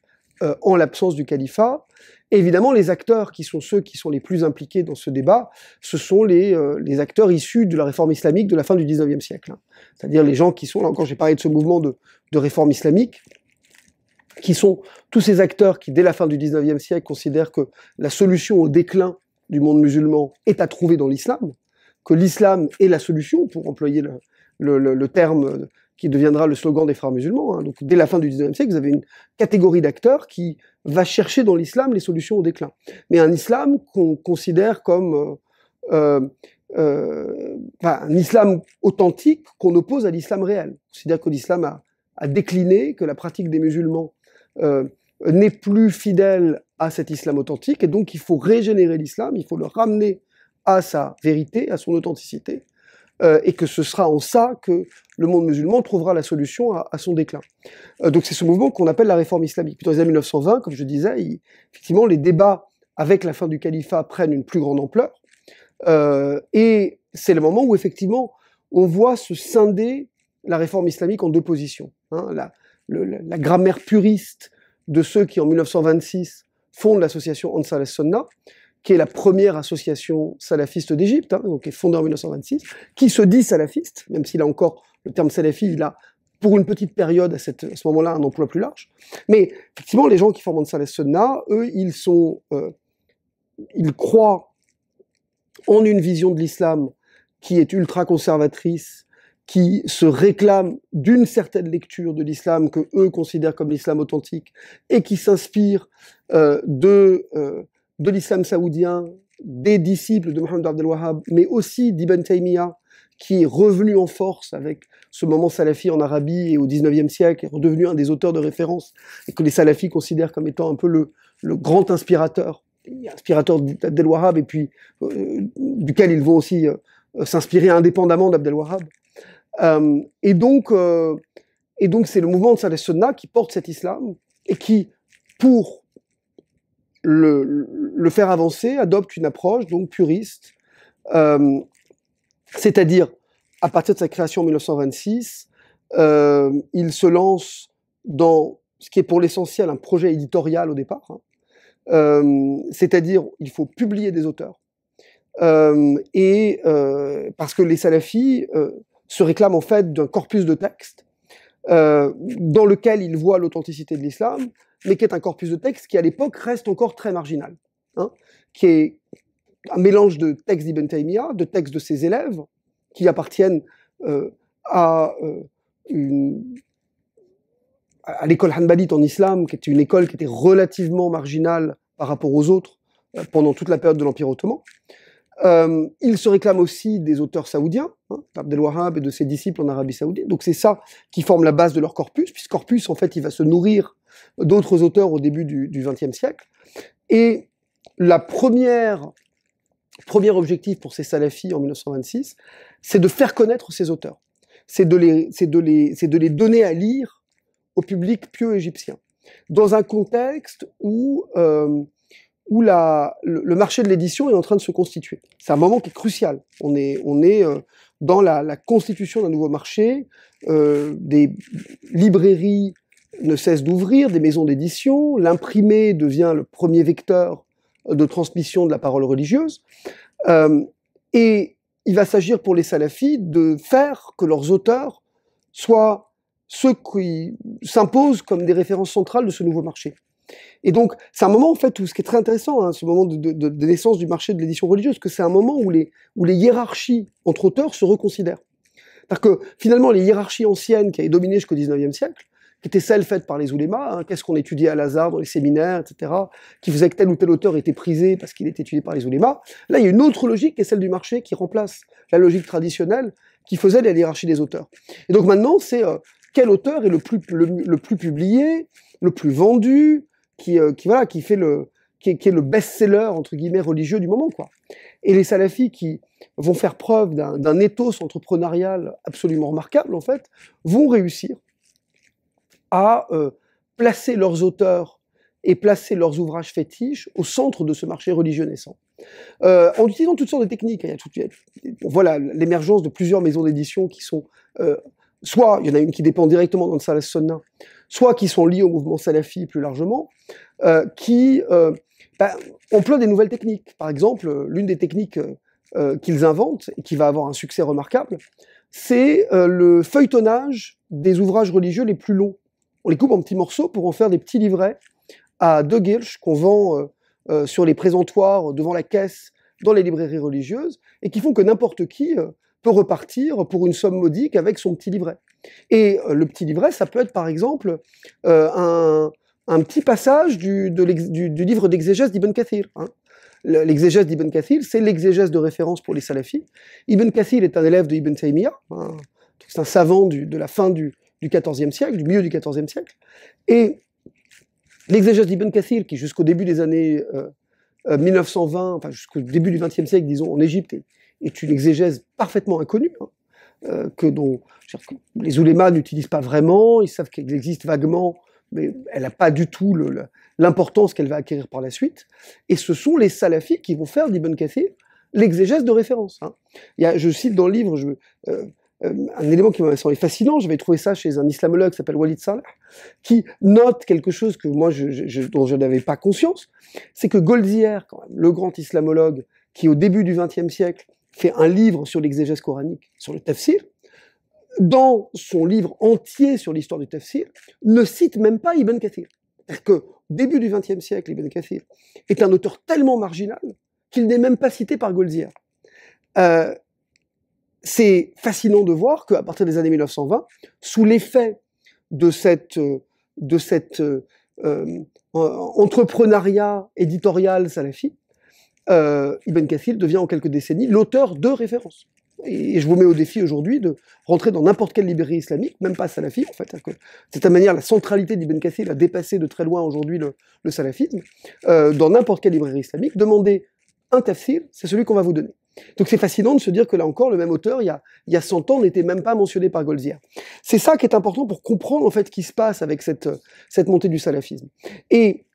en l'absence du califat évidemment, les acteurs qui sont ceux qui sont les plus impliqués dans ce débat, ce sont les, euh, acteurs issus de la réforme islamique de la fin du 19e siècle. Hein. C'est-à-dire les gens qui sont, là encore j'ai parlé de ce mouvement de, réforme islamique, qui sont tous ces acteurs qui, dès la fin du 19e siècle, considèrent que la solution au déclin du monde musulman est à trouver dans l'islam, que l'islam est la solution, pour employer le terme qui deviendra le slogan des frères musulmans. Hein. Donc dès la fin du XIXe siècle, vous avez une catégorie d'acteurs qui va chercher dans l'islam les solutions au déclin. Mais un islam qu'on considère comme euh, euh, euh un islam authentique qu'on oppose à l'islam réel. C'est-à-dire que l'islam a, décliné, que la pratique des musulmans euh, n'est plus fidèle à cet islam authentique, et donc il faut régénérer l'islam, il faut le ramener à sa vérité, à son authenticité. Euh, et que ce sera en ça que le monde musulman trouvera la solution à, son déclin. Euh, donc c'est ce mouvement qu'on appelle la réforme islamique. Puis dans les années 1920, comme je disais, effectivement, les débats avec la fin du califat prennent une plus grande ampleur, euh, et c'est le moment où effectivement on voit se scinder la réforme islamique en deux positions. Hein. la, grammaire puriste de ceux qui en 1926 fondent l'association Ansar al-Sunnah, qui est la première association salafiste d'Égypte, hein, donc qui est fondée en 1926, qui se dit salafiste, même s'il a encore le terme salafiste, là, pour une petite période à, ce moment-là un emploi plus large. Mais effectivement, les gens qui forment le salafisme, eux, ils sont, euh, ils croient en une vision de l'islam qui est ultra conservatrice, qui se réclame d'une certaine lecture de l'islam que eux considèrent comme l'islam authentique et qui s'inspire euh, de euh, de l'islam saoudien, des disciples de Mohammed Abdel Wahhab, mais aussi d'Ibn Taymiyyah, qui est revenu en force avec ce moment salafi en Arabie et au 19e siècle, est redevenu un des auteurs de référence, et que les salafis considèrent comme étant un peu le, grand inspirateur, inspirateur d'Abdel Wahhab, et puis euh, duquel ils vont aussi euh, euh, s'inspirer indépendamment d'Abdel Wahhab. et donc, et donc c'est le mouvement de Salah Sunna qui porte cet islam, et qui, pour le, faire avancer adopte une approche donc puriste, euh, c'est-à-dire à partir de sa création en 1926, euh, il se lance dans ce qui est pour l'essentiel un projet éditorial au départ, hein. euh, c'est-à-dire il faut publier des auteurs, et parce que les salafis se réclament en fait d'un corpus de textes dans lequel ils voient l'authenticité de l'islam, mais qui est un corpus de textes qui, à l'époque, reste encore très marginal, hein, qui est un mélange de textes d'Ibn Taymiyyah, de textes de ses élèves, qui appartiennent euh, euh, à l'école hanbalite en islam, qui était une école qui était relativement marginale par rapport aux autres euh, pendant toute la période de l'Empire ottoman. il se réclame aussi des auteurs saoudiens, hein, el Wahhab et de ses disciples en Arabie saoudite. Donc c'est ça qui forme la base de leur corpus, puisque corpus, en fait, il va se nourrir d'autres auteurs au début du XXe siècle. Et la première, premier objectif pour ces salafis en 1926, c'est de faire connaître ces auteurs. C'est de, les, de, les, donner à lire au public pieux égyptien. Dans un contexte où, euh, où la, le, marché de l'édition est en train de se constituer. C'est un moment qui est crucial. On est, on est euh, dans la, constitution d'un nouveau marché, euh, des librairies ne cesse d'ouvrir des maisons d'édition, l'imprimé devient le premier vecteur de transmission de la parole religieuse, euh, et il va s'agir pour les salafis de faire que leurs auteurs soient ceux qui s'imposent comme des références centrales de ce nouveau marché. Et donc, c'est un moment, en fait, où ce qui est très intéressant, hein, ce moment de, naissance du marché de l'édition religieuse, que c'est un moment où les, où les hiérarchies entre auteurs se reconsidèrent. Parce que finalement, les hiérarchies anciennes qui avaient dominé jusqu'au 19e siècle, qui était celle faite par les oulémas, hein. qu'est-ce qu'on étudiait à Lazare dans les séminaires, etc., qui faisait que tel ou tel auteur était prisé parce qu'il était étudié par les oulémas. Là, il y a une autre logique qui est celle du marché qui remplace la logique traditionnelle qui faisait la hiérarchie des auteurs. Et donc maintenant, c'est euh, quel auteur est le plus, le, plus publié, le plus vendu, qui, euh, qui, voilà, qui fait le, qui est, le best-seller entre guillemets religieux du moment quoi. Et les salafis qui vont faire preuve d'un ethos entrepreneurial absolument remarquable en fait vont réussir à euh, placer leurs auteurs et placer leurs ouvrages fétiches au centre de ce marché religieux naissant. Euh, en utilisant toutes sortes de techniques, hein, il y a tout, voilà l'émergence de plusieurs maisons d'édition qui sont euh, soit il y en a une qui dépend directement dans le Salah soit qui sont liées au mouvement salafi plus largement, qui ben, emploient des nouvelles techniques. Par exemple, l'une des techniques qu'ils inventent et qui va avoir un succès remarquable, c'est le feuilletonnage des ouvrages religieux les plus longs les coupe en petits morceaux pour en faire des petits livrets à deux guilches qu'on vend euh, euh, sur les présentoirs, euh, devant la caisse, dans les librairies religieuses, et qui font que n'importe qui peut repartir pour une somme modique avec son petit livret. Et le petit livret, ça peut être par exemple un, petit passage du, livre d'exégèse d'Ibn Kathir. Hein. L'exégèse d'Ibn Kathir, c'est l'exégèse de référence pour les salafis. Ibn Kathir est un élève de Ibn Taymiyyah, hein, c'est un savant de la fin du du XIVe siècle, du milieu du XIVe siècle. Et l'exégèse d'Ibn Kathir, qui jusqu'au début des années 1920, euh, euh, enfin jusqu'au début du XXe siècle, disons, en Égypte, est, une exégèse parfaitement inconnue, hein, euh, que dont les oulémas n'utilisent pas vraiment, ils savent qu'elle existe vaguement, mais elle n'a pas du tout l'importance qu'elle va acquérir par la suite. Et ce sont les salafis qui vont faire d'Ibn Kathir l'exégèse de référence. Hein. Il y je cite dans le livre, je, euh, un élément qui m'a semblé fascinant, j'avais trouvé ça chez un islamologue qui s'appelle Walid Salah, qui note quelque chose que moi, je, je, dont je n'avais pas conscience, c'est que Goldziher, le grand islamologue qui, au début du XXe siècle, fait un livre sur l'exégèse coranique, sur le tafsir, dans son livre entier sur l'histoire du tafsir, ne cite même pas Ibn Kathir. C'est-à-dire que, début du XXe siècle, Ibn Kathir est un auteur tellement marginal qu'il n'est même pas cité par Goldziher. Euh, c'est fascinant de voir qu'à partir des années 1920, sous l'effet de cette, de cette euh, euh, entrepreneuriat éditorial salafi, euh, Ibn Kathir devient en quelques décennies l'auteur de référence. Et je vous mets au défi aujourd'hui de rentrer dans n'importe quelle librairie islamique, même pas salafi en fait. de hein, cette manière, la centralité d'Ibn Kathir a dépassé de très loin aujourd'hui le, salafisme. dans n'importe quelle librairie islamique, demandez un tafsir, c'est celui qu'on va vous donner. Donc c'est fascinant de se dire que là encore, le même auteur, il y a, il y a 100 ans, n'était même pas mentionné par Golzière. C'est ça qui est important pour comprendre en fait ce qui se passe avec cette, cette montée du salafisme. Et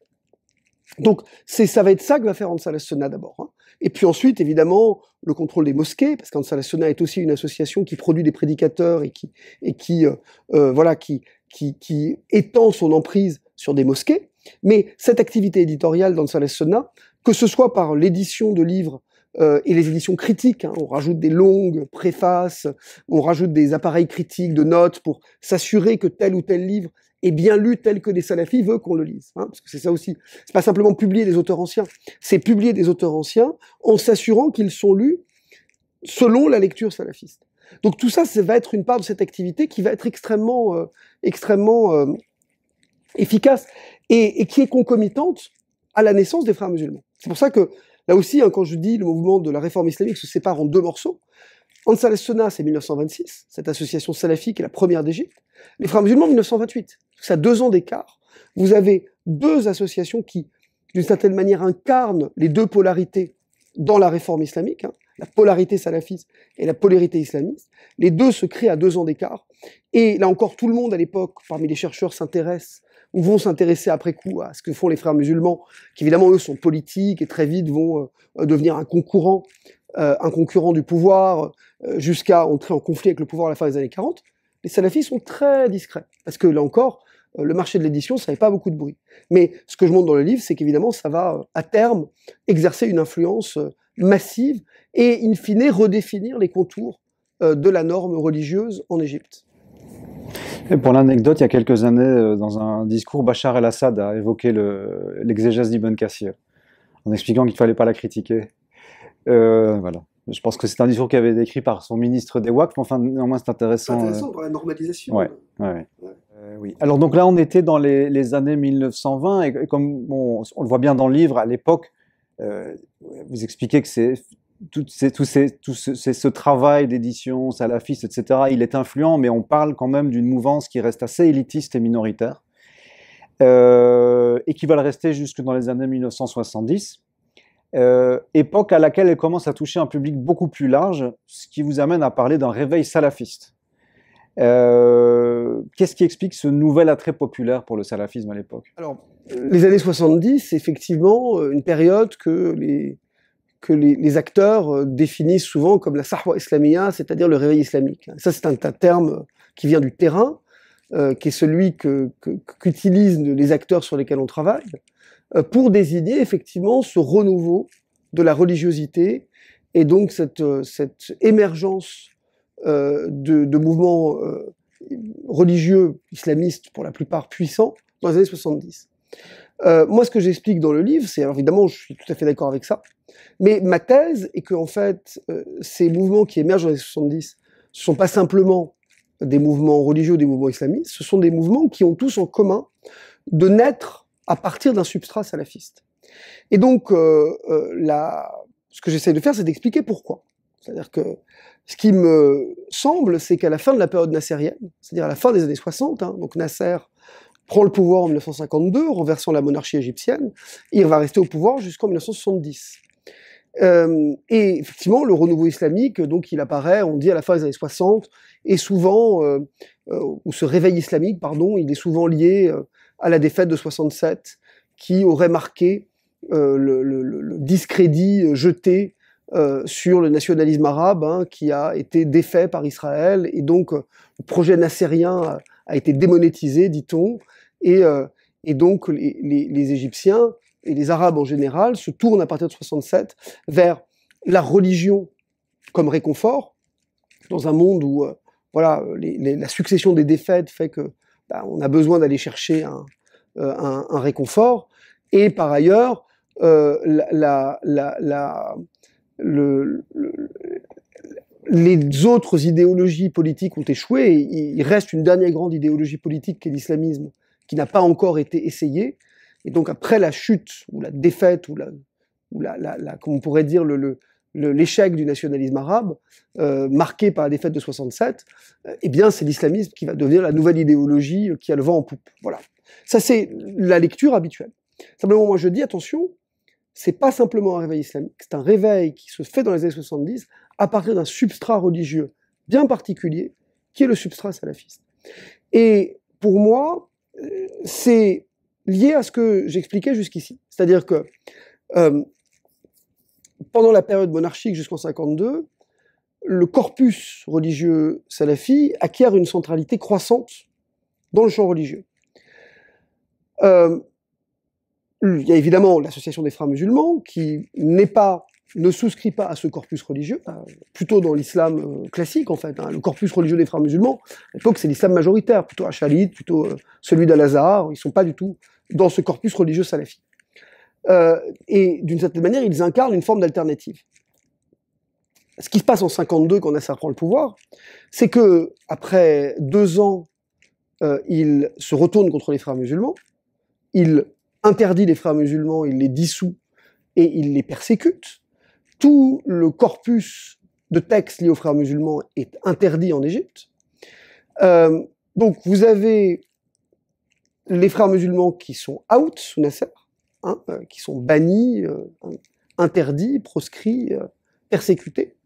donc c'est ça va être ça que va faire Ansar Sonna d'abord. Hein. Et puis ensuite, évidemment, le contrôle des mosquées, parce qu'Ansar Sonna est aussi une association qui produit des prédicateurs et qui, et qui euh, euh, voilà, qui, qui, étend son emprise sur des mosquées. Mais cette activité éditoriale d'Ansar Sonna, que ce soit par l'édition de livres euh, et les éditions critiques. Hein. on rajoute des longues préfaces, on rajoute des appareils critiques, de notes pour s'assurer que tel ou tel livre est bien lu tel que des salafis veulent qu'on le lise. Hein, parce que c'est ça aussi. C'est pas simplement publier des auteurs anciens, c'est publier des auteurs anciens en s'assurant qu'ils sont lus selon la lecture salafiste. Donc tout ça, ça va être une part de cette activité qui va être extrêmement, euh, extrêmement euh, efficace et, et qui est concomitante à la naissance des frères musulmans. C'est pour ça que Là aussi, hein, quand je dis le mouvement de la réforme islamique se sépare en deux morceaux, Ansar al-Sunnah, c'est 1926, cette association salafique est la première d'Égypte, les frères musulmans, 1928. Ça à deux ans d'écart. Vous avez deux associations qui, d'une certaine manière, incarnent les deux polarités dans la réforme islamique, hein, la polarité salafiste et la polarité islamiste. Les deux se créent à deux ans d'écart. Et là encore, tout le monde à l'époque, parmi les chercheurs, s'intéresse ou vont s'intéresser après coup à ce que font les frères musulmans, qui évidemment eux sont politiques et très vite vont euh, euh, devenir un concurrent, euh, un concurrent du pouvoir, jusqu'à entrer en conflit avec le pouvoir à la fin des années 40. Les salafis sont très discrets, parce que là encore, le marché de l'édition, ça n'avait pas beaucoup de bruit. Mais ce que je montre dans le livre, c'est qu'évidemment, ça va, à terme, exercer une influence massive et, in fine, redéfinir les contours de la norme religieuse en Égypte pour l'anecdote, il y a quelques années, euh, dans un discours, Bachar el-Assad a évoqué l'exégèse d'Ibn Kassir, en expliquant qu'il ne fallait pas la critiquer. Euh, voilà. Je pense que c'est un discours qui avait été écrit par son ministre des WAC, mais enfin, néanmoins, c'est intéressant. C'est euh. intéressant pour la normalisation. oui. Alors, donc là, on était dans les, années 1920, et, comme on le voit bien dans le livre, à l'époque, vous expliquez que c'est tout, tout, tout ce, travail d'édition, salafiste, etc., il est influent, mais on parle quand même d'une mouvance qui reste assez élitiste et minoritaire, euh, et qui va le rester jusque dans les années 1970, euh, époque à laquelle elle commence à toucher un public beaucoup plus large, ce qui vous amène à parler d'un réveil salafiste. Euh, qu'est-ce qui explique ce nouvel attrait populaire pour le salafisme à l'époque Alors, les années 70, c'est effectivement une période que les, que les, acteurs euh, définissent souvent comme la sahwa islamia, c'est-à-dire le réveil islamique. Ça, c'est un, terme qui vient du terrain, euh, qui est celui que, qu'utilisent les acteurs sur lesquels on travaille, euh, pour désigner effectivement ce renouveau de la religiosité et donc cette, émergence de, de, mouvements religieux islamistes, pour la plupart puissants, dans les années 70. Euh, moi, ce que j'explique dans le livre, c'est évidemment, je suis tout à fait d'accord avec ça, mais ma thèse est que en fait, euh, ces mouvements qui émergent dans les 70 ne sont pas simplement des mouvements religieux, des mouvements islamistes, ce sont des mouvements qui ont tous en commun de naître à partir d'un substrat salafiste. Et donc, euh, euh ce que j'essaie de faire, c'est d'expliquer pourquoi. C'est-à-dire que ce qui me semble, c'est qu'à la fin de la période nasserienne, c'est-à-dire à la fin des années 60, hein, donc Nasser prend le pouvoir en 1952, renversant la monarchie égyptienne. Et il va rester au pouvoir jusqu'en 1970. Euh, et effectivement, le renouveau islamique, donc il apparaît, on dit à la fin des années 60, et souvent, euh, euh, ou ce réveil islamique, pardon, il est souvent lié à la défaite de 67, qui aurait marqué le, discrédit jeté sur le nationalisme arabe, hein, qui a été défait par Israël, et donc le projet nassérien a été démonétisé, dit-on, et, euh, donc les, Égyptiens et les Arabes en général se tournent à partir de 67 vers la religion comme réconfort dans un monde où euh, voilà la succession des défaites fait que bah, on a besoin d'aller chercher un, euh, réconfort et par ailleurs la, le, les autres idéologies politiques ont échoué. Et il reste une dernière grande idéologie politique qui est l'islamisme, qui n'a pas encore été essayée. Et donc après la chute ou la défaite ou la, ou comme on pourrait dire le, l'échec du nationalisme arabe, euh, marqué par la défaite de 67, euh, eh bien, c'est l'islamisme qui va devenir la nouvelle idéologie qui a le vent en poupe. Voilà. Ça, c'est la lecture habituelle. Simplement, moi, je dis, attention, c'est pas simplement un réveil islamique, c'est un réveil qui se fait dans les années 70 à partir d'un substrat religieux bien particulier, qui est le substrat salafiste. Et pour moi, c'est lié à ce que j'expliquais jusqu'ici. C'est-à-dire que euh, pendant la période monarchique jusqu'en 52, le corpus religieux salafi acquiert une centralité croissante dans le champ religieux. Euh, il y a évidemment l'association des frères musulmans qui n'est pas ne souscrit pas à ce corpus religieux, plutôt dans l'islam euh, classique en fait. Hein. le corpus religieux des frères musulmans, à l'époque c'est l'islam majoritaire, plutôt Chalit, plutôt euh, celui d'Al-Azhar, ils ne sont pas du tout dans ce corpus religieux salafi. Euh, et d'une certaine manière, ils incarnent une forme d'alternative. Ce qui se passe en 52 quand Nasser prend le pouvoir, c'est que après deux ans, il se retourne contre les frères musulmans, il interdit les frères musulmans, il les dissout et il les persécute tout le corpus de textes liés aux frères musulmans est interdit en Égypte. Euh, donc vous avez les frères musulmans qui sont out sous Nasser, hein, euh, qui sont bannis, euh, interdits, proscrits, persécutés.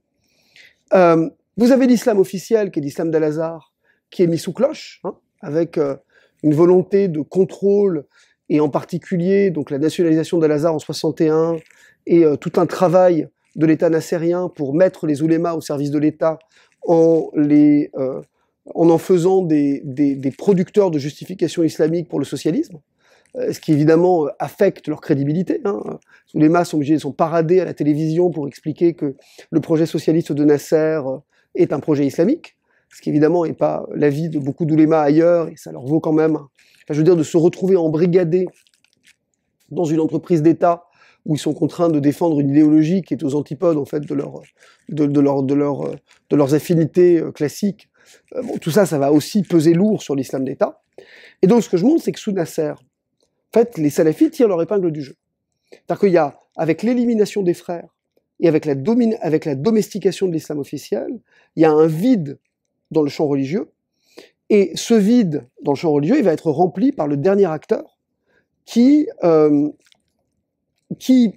vous avez l'islam officiel, qui est l'islam d'Al-Azhar, qui est mis sous cloche, hein, avec une volonté de contrôle, et en particulier donc la nationalisation d'Al-Azhar en 61, et tout un travail de l'État nasserien pour mettre les oulémas au service de l'État en les euh, en, en faisant des, des, producteurs de justification islamique pour le socialisme, euh, ce qui évidemment euh, affecte leur crédibilité. Hein. Les oulémas sont obligés, sont paradés à la télévision pour expliquer que le projet socialiste de Nasser est un projet islamique, ce qui évidemment n'est pas l'avis de beaucoup d'oulémas ailleurs, et ça leur vaut quand même, hein. je veux dire, de se retrouver embrigadés dans une entreprise d'État où ils sont contraints de défendre une idéologie qui est aux antipodes en fait de leur de, de, leur, de, leur, de leurs affinités euh, classiques. Euh, tout ça, ça va aussi peser lourd sur l'islam d'État. Et donc ce que je montre, c'est que sous Nasser, en fait, les salafis tirent leur épingle du jeu. C'est-à-dire qu'il y a, avec l'élimination des frères et avec la, avec la domestication de l'islam officiel, il y a un vide dans le champ religieux. Et ce vide dans le champ religieux, il va être rempli par le dernier acteur qui euh, qui,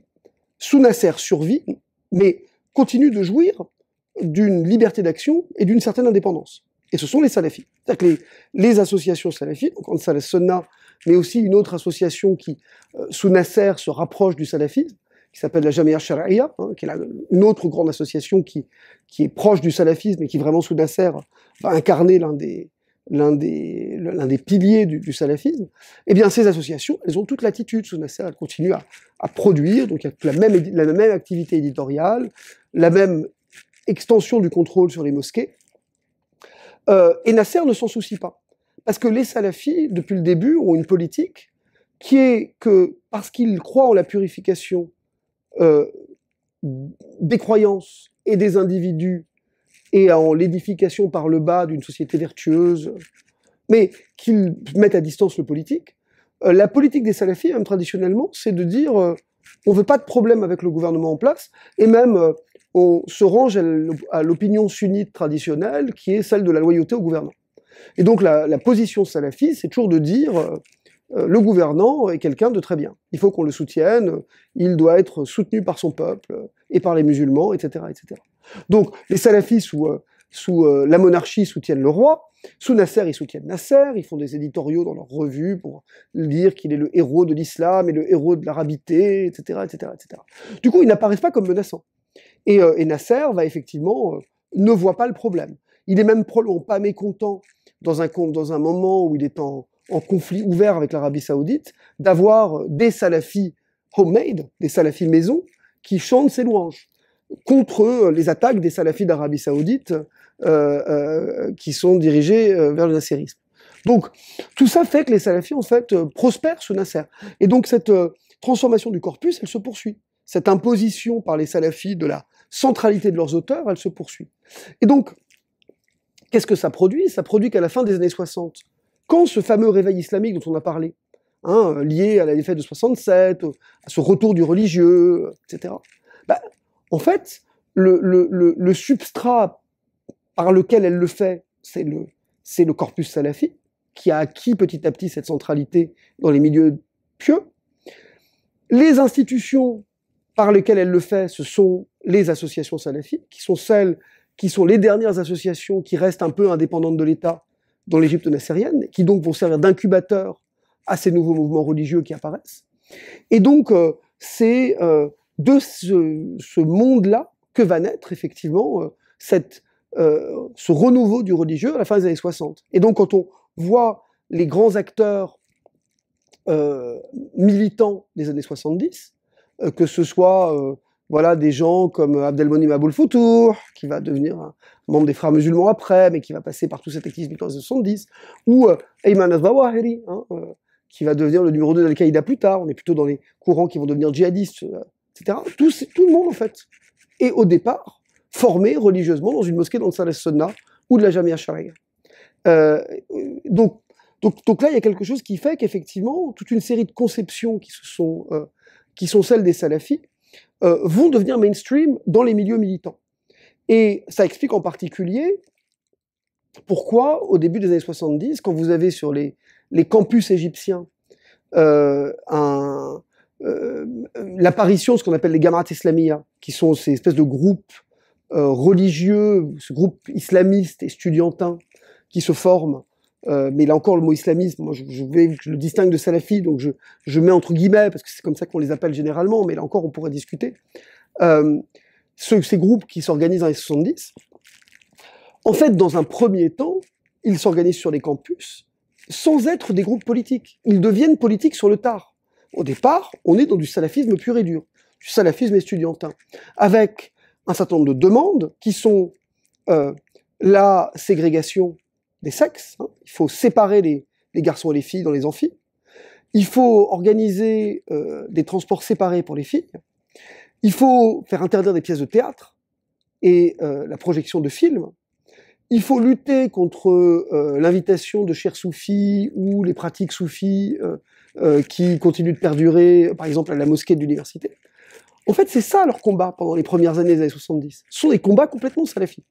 sous Nasser, survit, mais continue de jouir d'une liberté d'action et d'une certaine indépendance. Et ce sont les salafis. C'est-à-dire que les, les associations salafis, donc Ansar al-Sunnah, mais aussi une autre association qui, euh, sous Nasser, se rapproche du salafisme, qui s'appelle la Jamia Shari'a, hein, qui est une autre grande association qui, qui est proche du salafisme et qui vraiment sous Nasser va incarner l'un des, l'un des, l'un des piliers du, salafisme, eh bien ces associations, elles ont toute l'attitude. Nasser, continue continuent à, produire, donc la même, la même activité éditoriale, la même extension du contrôle sur les mosquées. Euh, et Nasser ne s'en soucie pas. Parce que les salafis, depuis le début, ont une politique qui est que, parce qu'ils croient en la purification euh, des croyances et des individus et en l'édification par le bas d'une société vertueuse, mais qu'ils mettent à distance le politique. Euh, la politique des salafis, même traditionnellement, c'est de dire euh, on ne veut pas de problème avec le gouvernement en place, et même euh, on se range à l'opinion sunnite traditionnelle, qui est celle de la loyauté au gouvernement. Et donc la, position salafi, c'est toujours de dire le gouvernant est quelqu'un de très bien. Il faut qu'on le soutienne, il doit être soutenu par son peuple et par les musulmans, etc. etc. Donc, les salafis sous, euh, euh, la monarchie soutiennent le roi, sous Nasser, ils soutiennent Nasser, ils font des éditoriaux dans leurs revues pour dire qu'il est le héros de l'islam et le héros de l'arabité, etc., etc., etc. Du coup, ils n'apparaissent pas comme menaçants. Et, euh, Nasser va effectivement ne voit pas le problème. Il est même pas mécontent dans un, dans un moment où il est en, en conflit ouvert avec l'Arabie Saoudite d'avoir des salafis homemade, des salafis maison, qui chantent ses louanges contre les attaques des salafis d'Arabie Saoudite euh, euh, qui sont dirigés euh, vers le nasserisme. Donc, tout ça fait que les salafis, en fait, prospèrent sous Nasser. Et donc, cette transformation du corpus, elle se poursuit. Cette imposition par les salafis de la centralité de leurs auteurs, elle se poursuit. Et donc, qu'est-ce que ça produit Ça produit qu'à la fin des années 60, quand ce fameux réveil islamique dont on a parlé, hein, lié à la défaite de 67, à ce retour du religieux, etc., bah, en fait, le, substrat par lequel elle le fait, c'est le, c'est le corpus salafi, qui a acquis petit à petit cette centralité dans les milieux pieux. Les institutions par lesquelles elle le fait, ce sont les associations salafies, qui sont celles qui sont les dernières associations qui restent un peu indépendantes de l'État dans l'Égypte nassérienne, qui donc vont servir d'incubateur à ces nouveaux mouvements religieux qui apparaissent. Et donc, euh, c'est euh, de ce, monde-là que va naître effectivement euh, euh, ce renouveau du religieux à la fin des années 60. Et donc quand on voit les grands acteurs euh, militants des années 70, que ce soit voilà, des gens comme Abdelmonim Aboulfoutour, qui va devenir un membre des Frères musulmans après, mais qui va passer par tout cet activisme en 70, ou Ayman al bawahiri hein, qui va devenir le numéro 2 d'Al-Qaïda plus tard. On est plutôt dans les courants qui vont devenir djihadistes tout, le monde, en fait. est au départ, formé religieusement dans une mosquée dans le Salah Sunna ou de la Jamia Sharia. Euh, donc, donc, là, il y a quelque chose qui fait qu'effectivement, toute une série de conceptions qui, sont, euh, qui sont celles des salafis euh, vont devenir mainstream dans les milieux militants. Et ça explique en particulier pourquoi, au début des années 70, quand vous avez sur les, les campus égyptiens un, euh, l'apparition de ce qu'on appelle les Gamarat Islamia, qui sont ces espèces de groupes euh, religieux, ce groupe islamiste et estudiantin qui se forment. Euh, mais là encore, le mot islamisme, moi, je, le distingue de salafi, donc je, mets entre guillemets, parce que c'est comme ça qu'on les appelle généralement, mais là encore, on pourrait discuter. Ce, ces groupes qui s'organisent dans les 70, en fait, dans un premier temps, ils s'organisent sur les campus sans être des groupes politiques. Ils deviennent politiques sur le tard au départ, on est dans du salafisme pur et dur, du salafisme étudiantin, avec un certain nombre de demandes qui sont euh, la ségrégation des sexes, hein. il faut séparer les, garçons et les filles dans les amphis, il faut organiser euh, des transports séparés pour les filles, il faut faire interdire des pièces de théâtre et euh, la projection de films, il faut lutter contre l'invitation de chers soufis ou les pratiques soufis euh, qui continuent de perdurer, par exemple à la mosquée de l'université. En fait, c'est ça leur combat pendant les premières années des années 70. Ce sont des combats complètement salafis.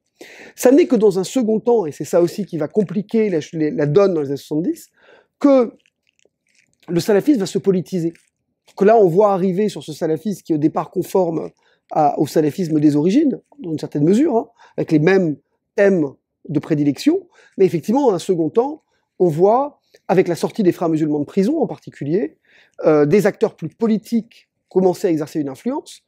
Ça n'est que dans un second temps, et c'est ça aussi qui va compliquer la, donne dans les années 70, que le salafisme va se politiser. Que là, on voit arriver sur ce salafisme qui est au départ conforme au salafisme des origines, dans une certaine mesure, hein, avec les mêmes thèmes de prédilection, mais effectivement, en un second temps, on voit, avec la sortie des frères musulmans de prison en particulier, euh, des acteurs plus politiques commencer à exercer une influence.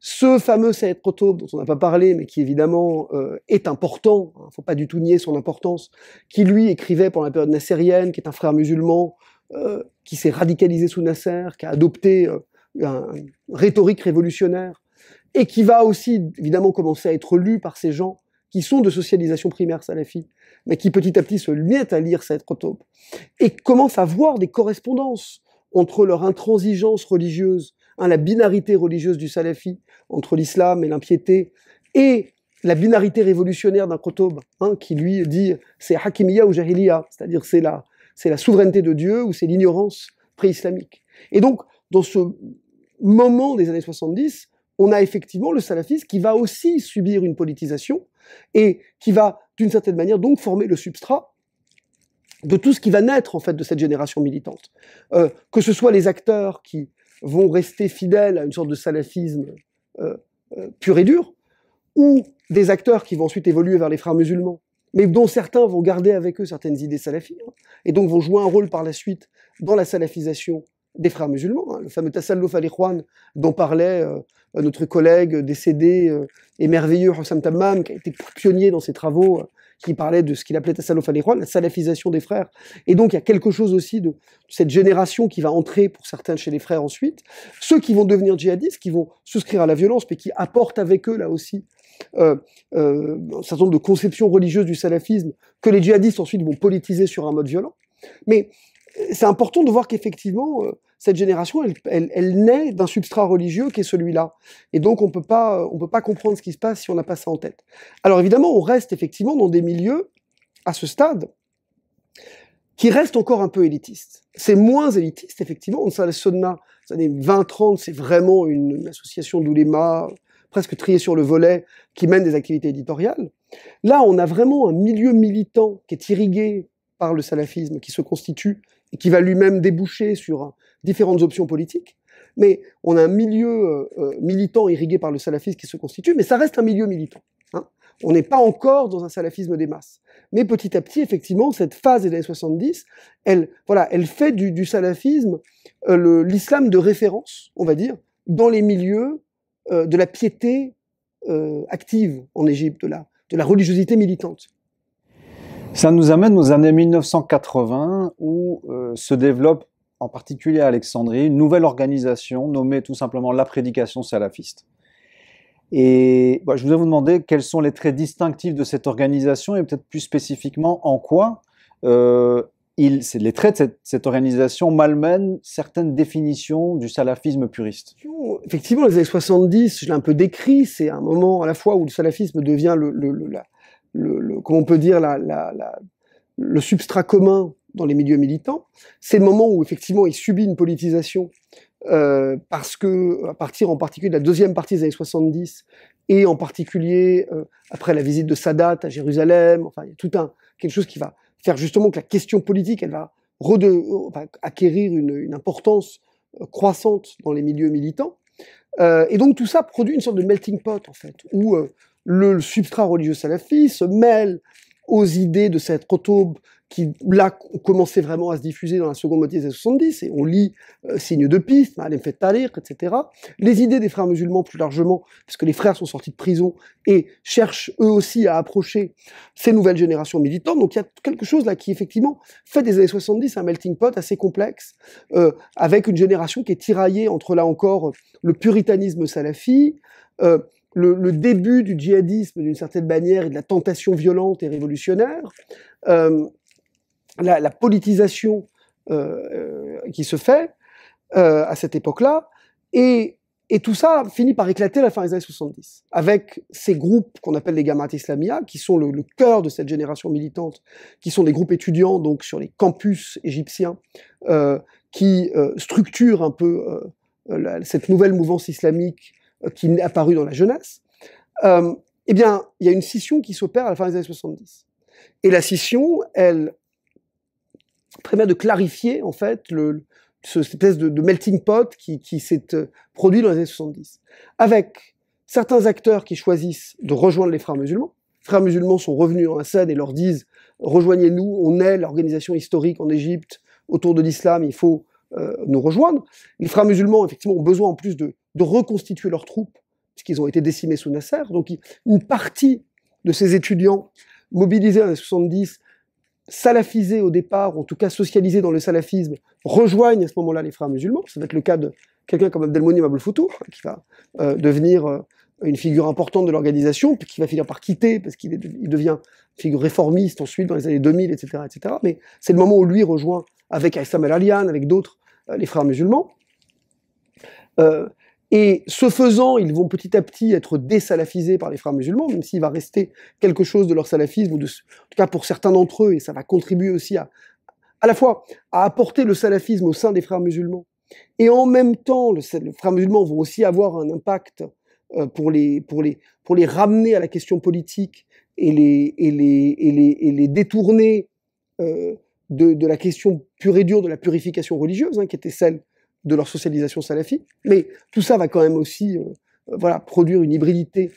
Ce fameux Saïd Proto, dont on n'a pas parlé, mais qui évidemment euh, est important, il hein, faut pas du tout nier son importance, qui lui écrivait pendant la période nassérienne, qui est un frère musulman, euh, qui s'est radicalisé sous Nasser, qui a adopté une rhétorique révolutionnaire, et qui va aussi évidemment commencer à être lu par ces gens qui sont de socialisation primaire salafi, mais qui petit à petit se lient à lire cette protope, et commencent à voir des correspondances entre leur intransigeance religieuse, hein, la binarité religieuse du salafi, entre l'islam et l'impiété, et la binarité révolutionnaire d'un protobe, hein, qui lui dit c'est hakimiya ou Jahiliya, c'est-à-dire c'est la, c'est la souveraineté de Dieu ou c'est l'ignorance pré-islamique. Et donc, dans ce moment des années 70, on a effectivement le salafisme qui va aussi subir une politisation et qui va, d'une certaine manière, donc former le substrat de tout ce qui va naître, en fait, de cette génération militante. Euh, que ce soit les acteurs qui vont rester fidèles à une sorte de salafisme euh, euh, pur et dur, ou des acteurs qui vont ensuite évoluer vers les frères musulmans, mais dont certains vont garder avec eux certaines idées salafies, hein, et donc vont jouer un rôle par la suite dans la salafisation des frères musulmans, hein, le fameux Tassallouf al Ikhwan dont parlait euh, notre collègue décédé euh, et merveilleux Hossam qui a été pionnier dans ses travaux, euh, qui parlait de ce qu'il appelait Tassallouf al Ikhwan, la salafisation des frères. Et donc il y a quelque chose aussi de, cette génération qui va entrer pour certains chez les frères ensuite, ceux qui vont devenir djihadistes, qui vont souscrire à la violence, mais qui apportent avec eux là aussi un certain nombre de conceptions religieuses du salafisme que les djihadistes ensuite vont politiser sur un mode violent. Mais c'est important de voir qu'effectivement, euh, cette génération, elle, naît d'un substrat religieux qui est celui-là. Et donc, on euh, ne peut pas comprendre ce qui se passe si on n'a pas ça en tête. Alors, évidemment, on reste effectivement dans des milieux, à ce stade, qui restent encore un peu élitistes. C'est moins élitiste, effectivement. On la Sonna, les années 20-30, c'est vraiment une, association d'ouléma, presque triée sur le volet, qui mène des activités éditoriales. Là, on a vraiment un milieu militant qui est irrigué par le salafisme, qui se constitue qui va lui-même déboucher sur différentes options politiques. Mais on a un milieu euh, euh, militant irrigué par le salafisme qui se constitue, mais ça reste un milieu militant. Hein. On n'est pas encore dans un salafisme des masses. Mais petit à petit, effectivement, cette phase des années 70, elle, voilà, elle fait du, salafisme euh, l'islam de référence, on va dire, dans les milieux de la piété active en Égypte, de de la religiosité militante. Ça nous amène aux années 1980 où euh, se développe, en particulier à Alexandrie, une nouvelle organisation nommée tout simplement la prédication salafiste. Et bah, je voudrais vous demander quels sont les traits distinctifs de cette organisation et peut-être plus spécifiquement en quoi euh, il, les traits de cette, organisation malmènent certaines définitions du salafisme puriste. Effectivement, les années 70, je l'ai un peu décrit, c'est un moment à la fois où le salafisme devient le, le le, comment on peut dire la, le substrat commun dans les milieux militants, c'est le moment où effectivement il subit une politisation euh, parce que à partir en particulier de la deuxième partie des années 70 et en particulier euh, après la visite de Sadat à Jérusalem, enfin il y a tout un quelque chose qui va faire justement que la question politique elle va, acquérir une, importance euh, croissante dans les milieux militants. et donc tout ça produit une sorte de melting pot en fait où le substrat religieux salafi se mêle aux idées de cette rotobe qui, là, commençait vraiment à se diffuser dans la seconde moitié des années 70, et on lit euh, Signe de piste, les fait etc. Les idées des frères musulmans plus largement, parce que les frères sont sortis de prison et cherchent eux aussi à approcher ces nouvelles générations militantes. Donc il y a quelque chose là qui, effectivement, fait des années 70 un melting pot assez complexe, euh, avec une génération qui est tiraillée entre, là encore, le puritanisme salafi, euh, le, début du djihadisme d'une certaine manière et de la tentation violente et révolutionnaire, euh, la, politisation euh, euh, qui se fait à cette époque-là, et, et, tout ça finit par éclater à la fin des années 70, avec ces groupes qu'on appelle les Gamat Islamia, qui sont le, le, cœur de cette génération militante, qui sont des groupes étudiants donc sur les campus égyptiens, qui structurent un peu cette nouvelle mouvance islamique qui est apparu dans la jeunesse, euh, eh bien, il y a une scission qui s'opère à la fin des années 70. Et la scission, elle permet de clarifier, en fait, le, ce, cette espèce de, de, melting pot qui, qui s'est euh, produit dans les années 70. Avec certains acteurs qui choisissent de rejoindre les frères musulmans. Les frères musulmans sont revenus en Assad et leur disent rejoignez-nous, on est l'organisation historique en Égypte autour de l'islam, il faut euh, nous rejoindre. Les frères musulmans, effectivement, ont besoin en plus de de reconstituer leurs troupes, puisqu'ils ont été décimés sous Nasser. Donc une partie de ces étudiants mobilisés en 70, salafisés au départ, en tout cas socialisés dans le salafisme, rejoignent à ce moment-là les frères musulmans. Ça va être le cas de quelqu'un comme Abdelmouni Foutou hein, qui va euh, devenir euh, une figure importante de l'organisation, puis qui va finir par quitter, parce qu'il devient figure réformiste ensuite dans les années 2000, etc. etc. Mais c'est le moment où lui rejoint avec Aïssam El-Alian, avec d'autres, euh, les frères musulmans. Et ce faisant, ils vont petit à petit être désalafisés par les frères musulmans, même s'il va rester quelque chose de leur salafisme, ou de, en tout cas pour certains d'entre eux, et ça va contribuer aussi à, à la fois à apporter le salafisme au sein des frères musulmans, et en même temps, le, les frères musulmans vont aussi avoir un impact euh, pour, les, pour, les, pour les ramener à la question politique et les, et les, et les, et les détourner euh, de, de, la question pure et dure de la purification religieuse, hein, qui était celle de leur socialisation salafie. Mais tout ça va quand même aussi euh, euh, voilà, produire une hybridité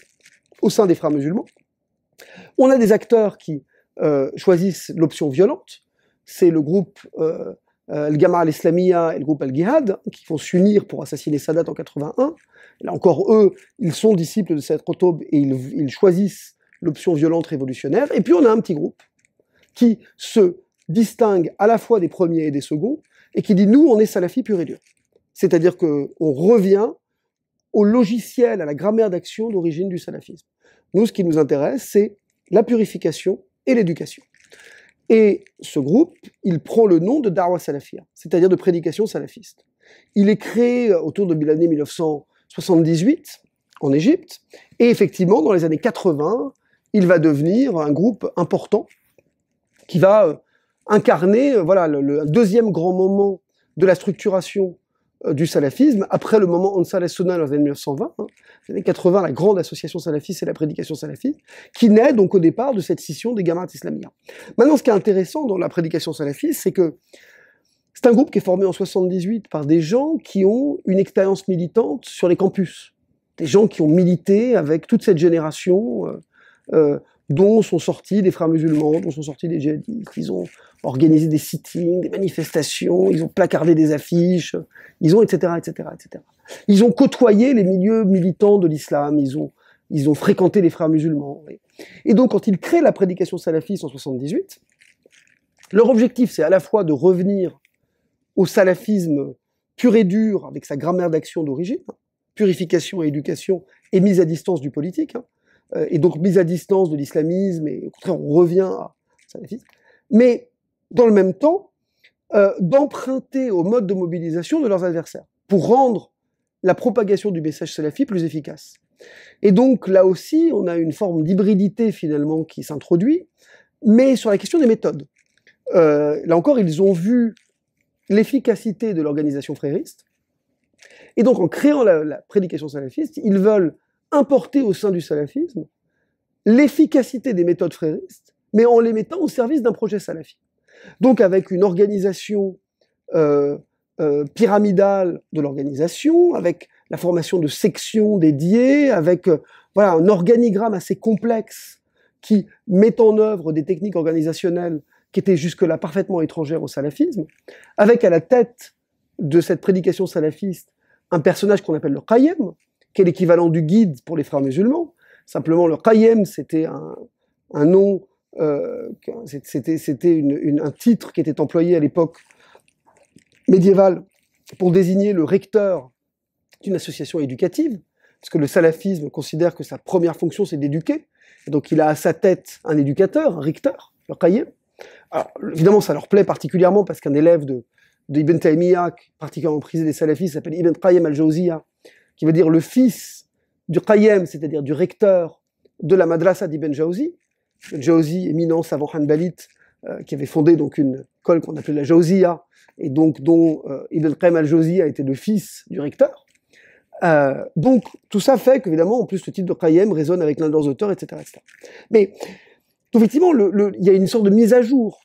au sein des frères musulmans. On a des acteurs qui euh, choisissent l'option violente. C'est le groupe al Gama al-Islamiyya et le groupe al gihad hein, qui vont s'unir pour assassiner Sadat en 81. Là encore, eux, ils sont disciples de Sadat Rotob et ils, ils choisissent l'option violente révolutionnaire. Et puis on a un petit groupe qui se distingue à la fois des premiers et des seconds et qui dit nous, on est salafi pur et dur. C'est-à-dire qu'on revient au logiciel, à la grammaire d'action d'origine du salafisme. Nous, ce qui nous intéresse, c'est la purification et l'éducation. Et ce groupe, il prend le nom de Darwa Salafia, c'est-à-dire de prédication salafiste. Il est créé euh, autour de l'année 1978 en Égypte, et effectivement, dans les années 80, il va devenir un groupe important qui va euh, incarner euh, voilà, le deuxième grand moment de la structuration euh, du salafisme, après le moment Ansar Sunna dans les années 1920, les années 80, la grande association salafiste et la prédication salafiste, qui naît donc au départ de cette scission des gamins islamiens. Maintenant, ce qui est intéressant dans la prédication salafiste, c'est que c'est un groupe qui est formé en 78 par des gens qui ont une expérience militante sur les campus, des gens qui ont milité avec toute cette génération euh, euh dont sont sortis des frères musulmans, dont sont sortis des djihadistes. Ils ont organisé des sittings, des manifestations, ils ont placardé des affiches, ils ont etc etc etc. Ils ont côtoyé les milieux militants de l'islam, ils ont ils ont fréquenté les frères musulmans. Et donc quand ils créent la prédication salafiste en 78, leur objectif c'est à la fois de revenir au salafisme pur et dur avec sa grammaire d'action d'origine, purification et éducation et mise à distance du politique. Hein, euh, et donc mise à distance de l'islamisme, et au contraire, on revient à salafisme. Mais dans le même temps, euh, d'emprunter au mode de mobilisation de leurs adversaires pour rendre la propagation du message salafi plus efficace. Et donc là aussi, on a une forme d'hybridité finalement qui s'introduit, mais sur la question des méthodes. Euh, là encore, ils ont vu l'efficacité de l'organisation frériste, et donc en créant la prédication salafiste, ils veulent importer au sein du salafisme l'efficacité des méthodes fréristes, mais en les mettant au service d'un projet salafiste. Donc avec une organisation euh, euh, pyramidale de l'organisation, avec la formation de sections dédiées, avec euh, voilà un organigramme assez complexe qui met en œuvre des techniques organisationnelles qui étaient jusque-là parfaitement étrangères au salafisme, avec à la tête de cette prédication salafiste un personnage qu'on appelle le Qayyim, qui est l'équivalent du guide pour les frères musulmans. Simplement, le Qayyem, c'était un, un, nom, euh, c'était, c'était un titre qui était employé à l'époque médiévale pour désigner le recteur d'une association éducative, parce que le salafisme considère que sa première fonction, c'est d'éduquer. donc, il a à sa tête un éducateur, un recteur, le Qayyem. Alors, évidemment, ça leur plaît particulièrement parce qu'un élève de, Ibn Taymiyyah, particulièrement prisé des salafistes, s'appelle Ibn Qayyim al-Jawziyah, qui veut dire le fils du Qayyem, c'est-à-dire du recteur de la madrasa d'Ibn Jauzi. Jauzi, éminent savant Hanbalit, euh, qui avait fondé donc une école qu'on appelait la Jauziya, et donc dont euh, Ibn Qayyim al-Jauzi a été le fils du recteur. Euh, donc tout ça fait qu'évidemment, en plus, le titre de Qayyem résonne avec l'un de leurs auteurs, etc. Mais effectivement, il y a une sorte de mise à jour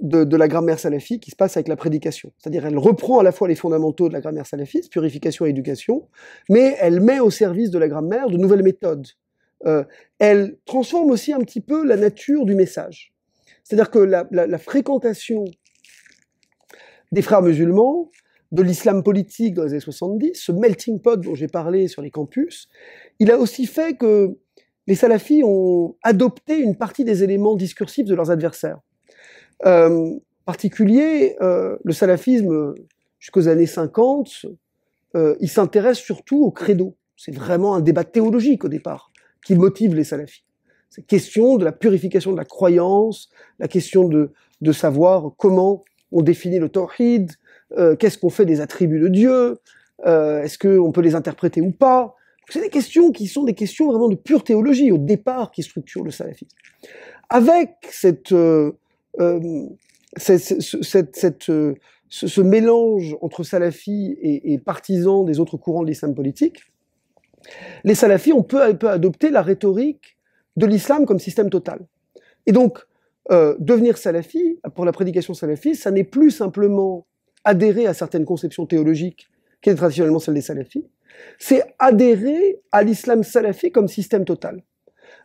de, la grammaire salafie qui se passe avec la prédication. C'est-à-dire, elle reprend à la fois les fondamentaux de la grammaire salafiste, purification et éducation, mais elle met au service de la grammaire de nouvelles méthodes. Euh, elle transforme aussi un petit peu la nature du message. C'est-à-dire que la, fréquentation des frères musulmans, de l'islam politique dans les années 70, ce melting pot dont j'ai parlé sur les campus, il a aussi fait que les salafis ont adopté une partie des éléments discursifs de leurs adversaires. Euh, particulier, euh, le salafisme, jusqu'aux années 50, euh, il s'intéresse surtout au credo. C'est vraiment un débat théologique au départ qui motive les salafis. Cette question de la purification de la croyance, la question de, de savoir comment on définit le tawhid, qu'est-ce qu'on fait des attributs de Dieu, est-ce qu'on peut les interpréter ou pas. C'est des questions qui sont des questions vraiment de pure théologie au départ qui structurent le salafisme. Avec cette, euh, euh, ce, mélange entre salafis et, partisans des autres courants de l'islam politique, les salafis ont peu à peu adopté la rhétorique de l'islam comme système total. Et donc, euh, devenir salafi, pour la prédication salafiste, ça n'est plus simplement adhérer à certaines conceptions théologiques qui est traditionnellement celle des salafis, c'est adhérer à l'islam salafi comme système total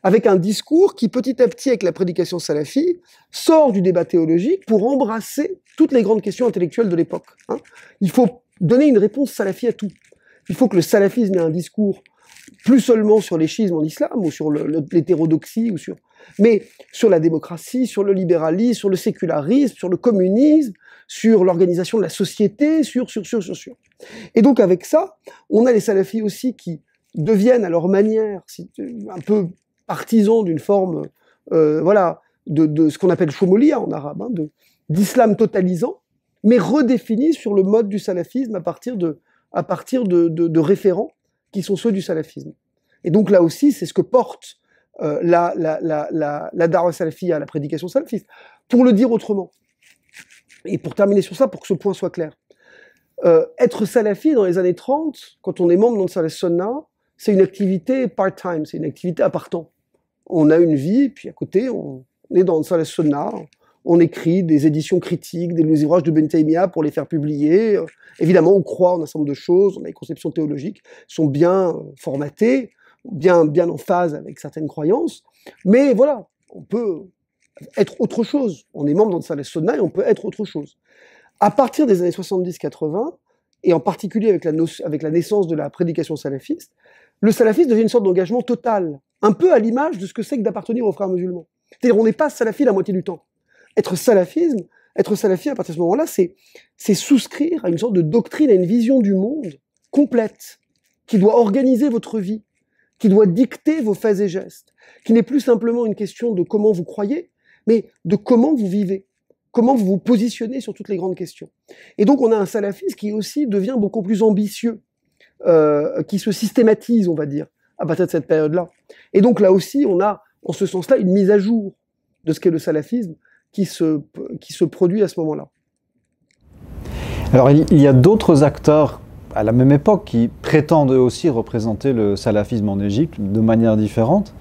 avec un discours qui petit à petit, avec la prédication salafie, sort du débat théologique pour embrasser toutes les grandes questions intellectuelles de l'époque. Hein. Il faut donner une réponse salafie à tout. Il faut que le salafisme ait un discours plus seulement sur les schismes en islam ou sur l'hétérodoxie ou sur mais sur la démocratie, sur le libéralisme, sur le sécularisme, sur le communisme, sur l'organisation de la société, sur sur sur sur sur. Et donc avec ça, on a les salafis aussi qui deviennent à leur manière un peu partisan d'une forme, voilà, de, ce qu'on appelle chomolia en arabe, de, d'islam totalisant, mais redéfini sur le mode du salafisme à partir de, à partir de, référents qui sont ceux du salafisme. Et donc là aussi, c'est ce que porte la, la, la, la, la salafia, la prédication salafiste. Pour le dire autrement, et pour terminer sur ça, pour que ce point soit clair, être salafi dans les années 30, quand on est membre dans le Salah Sunna, c'est une activité part-time, c'est une activité à part temps on a une vie, puis à côté, on, est dans le salle sauna, on écrit des éditions critiques, des ouvrages de Ben Benthemia pour les faire publier. Évidemment, on croit en un certain nombre de choses, on a des conceptions théologiques, sont bien euh, formatées, bien, bien en phase avec certaines croyances. Mais voilà, on peut être autre chose. On est membre dans salle sauna et on peut être autre chose. À partir des années 70-80, et en particulier avec la naissance de la prédication salafiste, le salafisme devient une sorte d'engagement total un peu à l'image de ce que c'est que d'appartenir aux frères musulmans. C'est-à-dire, on n'est pas salafi la moitié du temps. Être salafisme, être salafi à partir de ce moment-là, c'est, souscrire à une sorte de doctrine, à une vision du monde complète, qui doit organiser votre vie, qui doit dicter vos faits et gestes, qui n'est plus simplement une question de comment vous croyez, mais de comment vous vivez, comment vous vous positionnez sur toutes les grandes questions. Et donc on a un salafisme qui aussi devient beaucoup plus ambitieux, euh, qui se systématise, on va dire, à partir de cette période-là. Et donc là aussi, on a, en ce sens-là, une mise à jour de ce qu'est le salafisme qui se, qui se produit à ce moment-là. Alors il y a d'autres acteurs à la même époque qui prétendent aussi représenter le salafisme en Égypte de manière différente.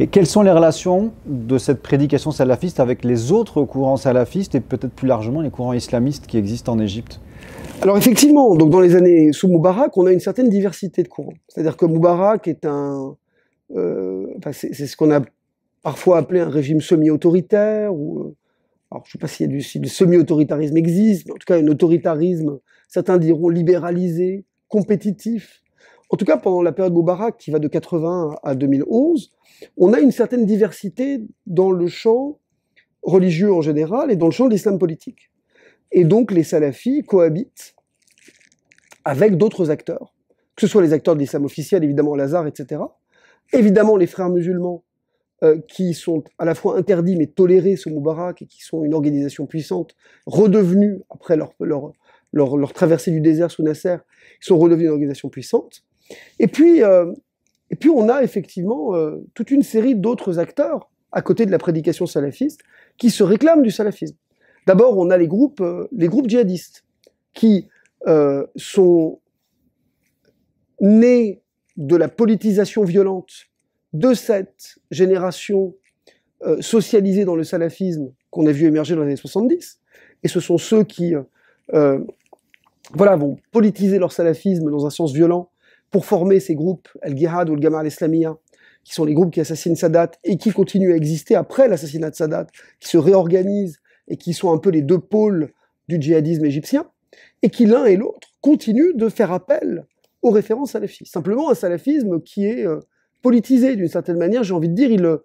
Et quelles sont les relations de cette prédication salafiste avec les autres courants salafistes et peut-être plus largement les courants islamistes qui existent en Égypte alors effectivement, donc dans les années sous Moubarak, on a une certaine diversité de courants. C'est-à-dire que Moubarak est un, euh, c'est ce qu'on a parfois appelé un régime semi-autoritaire ou euh, alors, je ne sais pas y a du, si le semi-autoritarisme existe, mais en tout cas un autoritarisme, certains diront libéralisé, compétitif. En tout cas, pendant la période Moubarak, qui va de 80 à 2011, on a une certaine diversité dans le champ religieux en général et dans le champ de l'islam politique. Et donc les salafis cohabitent avec d'autres acteurs, que ce soit les acteurs de l'islam officiel, évidemment Lazare, etc. Évidemment les frères musulmans euh, qui sont à la fois interdits mais tolérés sous Moubarak et qui sont une organisation puissante, redevenue après leur, leur, traversée du désert sous Nasser, ils sont redevenus une organisation puissante. Et puis, euh, et puis on a effectivement euh, toute une série d'autres acteurs à côté de la prédication salafiste qui se réclament du salafisme. D'abord, on a les groupes, euh, les groupes djihadistes qui euh, sont nés de la politisation violente de cette génération euh, socialisée dans le salafisme qu'on a vu émerger dans les années 70. Et ce sont ceux qui voilà, vont politiser leur salafisme dans un sens violent pour former ces groupes, al gihad ou Al-Gamar al qui sont les groupes qui assassinent Sadat et qui continuent à exister après l'assassinat de Sadat, qui se réorganisent et qui sont un peu les deux pôles du djihadisme égyptien, et qui l'un et l'autre continuent de faire appel aux références salafistes. Simplement un salafisme qui est euh, politisé d'une certaine manière, j'ai envie de dire, ils, euh,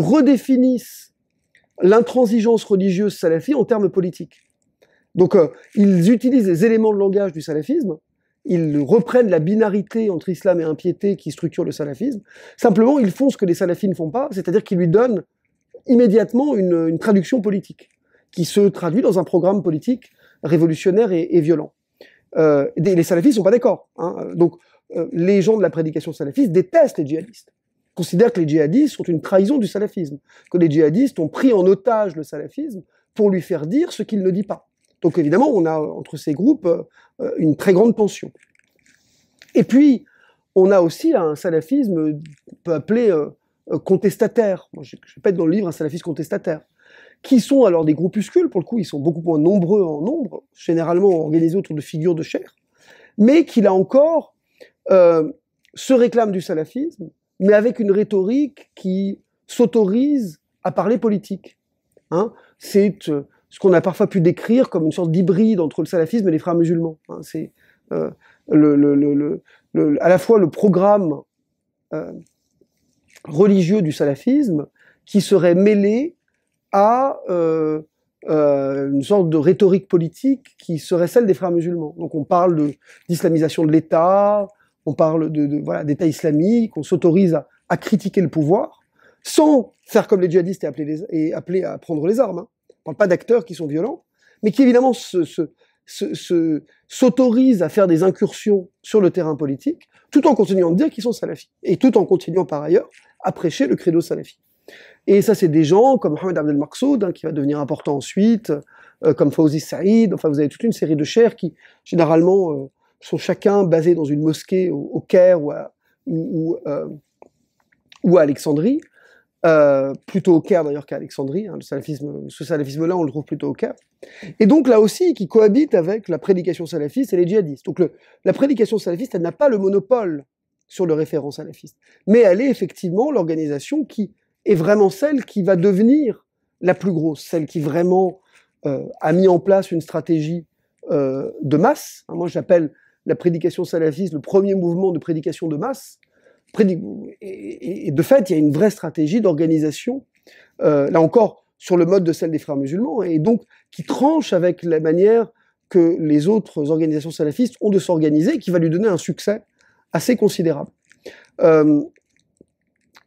redéfinissent l'intransigeance religieuse salafie en termes politiques. Donc euh, ils utilisent les éléments de langage du salafisme, ils reprennent la binarité entre islam et impiété qui structure le salafisme, simplement ils font ce que les salafis ne font pas, c'est-à-dire qu'ils lui donnent immédiatement une traduction politique qui se traduit dans un programme politique révolutionnaire et, violent. Euh, les salafistes ne sont pas d'accord. Hein. Donc, euh, les gens de la prédication salafiste détestent les djihadistes, considèrent que les djihadistes sont une trahison du salafisme, que les djihadistes ont pris en otage le salafisme pour lui faire dire ce qu'il ne dit pas. Donc, évidemment, on a entre ces groupes euh, une très grande tension. Et puis, on a aussi un salafisme, qu'on peut appeler contestataire. je, ne vais pas être dans le livre un salafiste contestataire qui sont alors des groupuscules, pour le coup, ils sont beaucoup moins nombreux en nombre, généralement organisés autour de figures de chair, mais qui, là encore, euh, se réclament du salafisme, mais avec une rhétorique qui s'autorise à parler politique. Hein. C'est euh, ce qu'on a parfois pu décrire comme une sorte d'hybride entre le salafisme et les frères musulmans. Hein. C'est euh, à la fois le programme religieux du salafisme qui serait mêlé à euh, euh, une sorte de rhétorique politique qui serait celle des frères musulmans. Donc on parle d'islamisation de, l'État, on parle de, voilà d'État islamique, on s'autorise à, critiquer le pouvoir sans faire comme les djihadistes et appeler, et appeler à prendre les armes. Hein. On parle pas d'acteurs qui sont violents, mais qui évidemment se, se s'autorisent à faire des incursions sur le terrain politique, tout en continuant de dire qu'ils sont salafis, et tout en continuant par ailleurs à prêcher le credo salafi. Et ça, c'est des gens comme Mohamed Abdel Maksoud, hein, qui va devenir important ensuite, euh, comme Fawzi Saïd. Enfin, vous avez toute une série de chers qui, généralement, euh, sont chacun basés dans une mosquée au, Caire ou à, ou, ou euh, à Alexandrie. plutôt au Caire d'ailleurs qu'à Alexandrie. Hein. le salafisme, ce salafisme-là, on le trouve plutôt au Caire. Et donc là aussi, qui cohabite avec la prédication salafiste et les djihadistes. Donc la prédication salafiste, elle n'a pas le monopole sur le référent salafiste. Mais elle est effectivement l'organisation qui est vraiment celle qui va devenir la plus grosse, celle qui vraiment euh, a mis en place une stratégie euh, de masse. Hein, moi, j'appelle la prédication salafiste le premier mouvement de prédication de masse. Et, de fait, il y a une vraie stratégie d'organisation, euh, là encore, sur le mode de celle des frères musulmans, et donc qui tranche avec la manière que les autres organisations salafistes ont de s'organiser, qui va lui donner un succès assez considérable.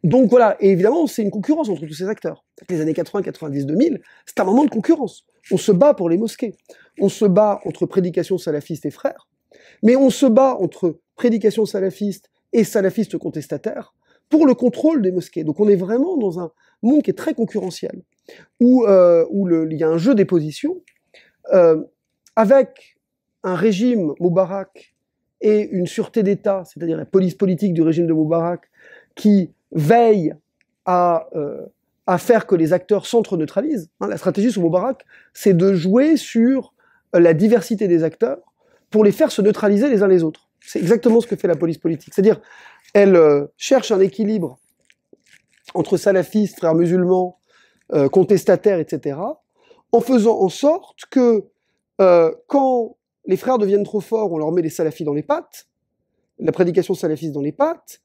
Donc voilà, et évidemment, c'est une concurrence entre tous ces acteurs. Les années 80, 90, 2000, c'est un moment de concurrence. On se bat pour les mosquées. On se bat entre prédication salafiste et frères. Mais on se bat entre prédication salafiste et salafistes contestataires pour le contrôle des mosquées. Donc on est vraiment dans un monde qui est très concurrentiel, où, euh, où il y a un jeu des positions, euh, avec un régime Moubarak et une sûreté d'État, c'est-à-dire la police politique du régime de Moubarak, qui veille euh, à, faire que les acteurs s'entre-neutralisent. Hein, la stratégie sous Moubarak, c'est de jouer sur la diversité des acteurs pour les faire se neutraliser les uns les autres. C'est exactement ce que fait la police politique. C'est-à-dire, elle euh, cherche un équilibre entre salafistes, frères musulmans, euh, contestataires, etc., en faisant en sorte que quand les frères deviennent trop forts, on leur met les salafis dans les pattes, la prédication salafiste dans les pattes,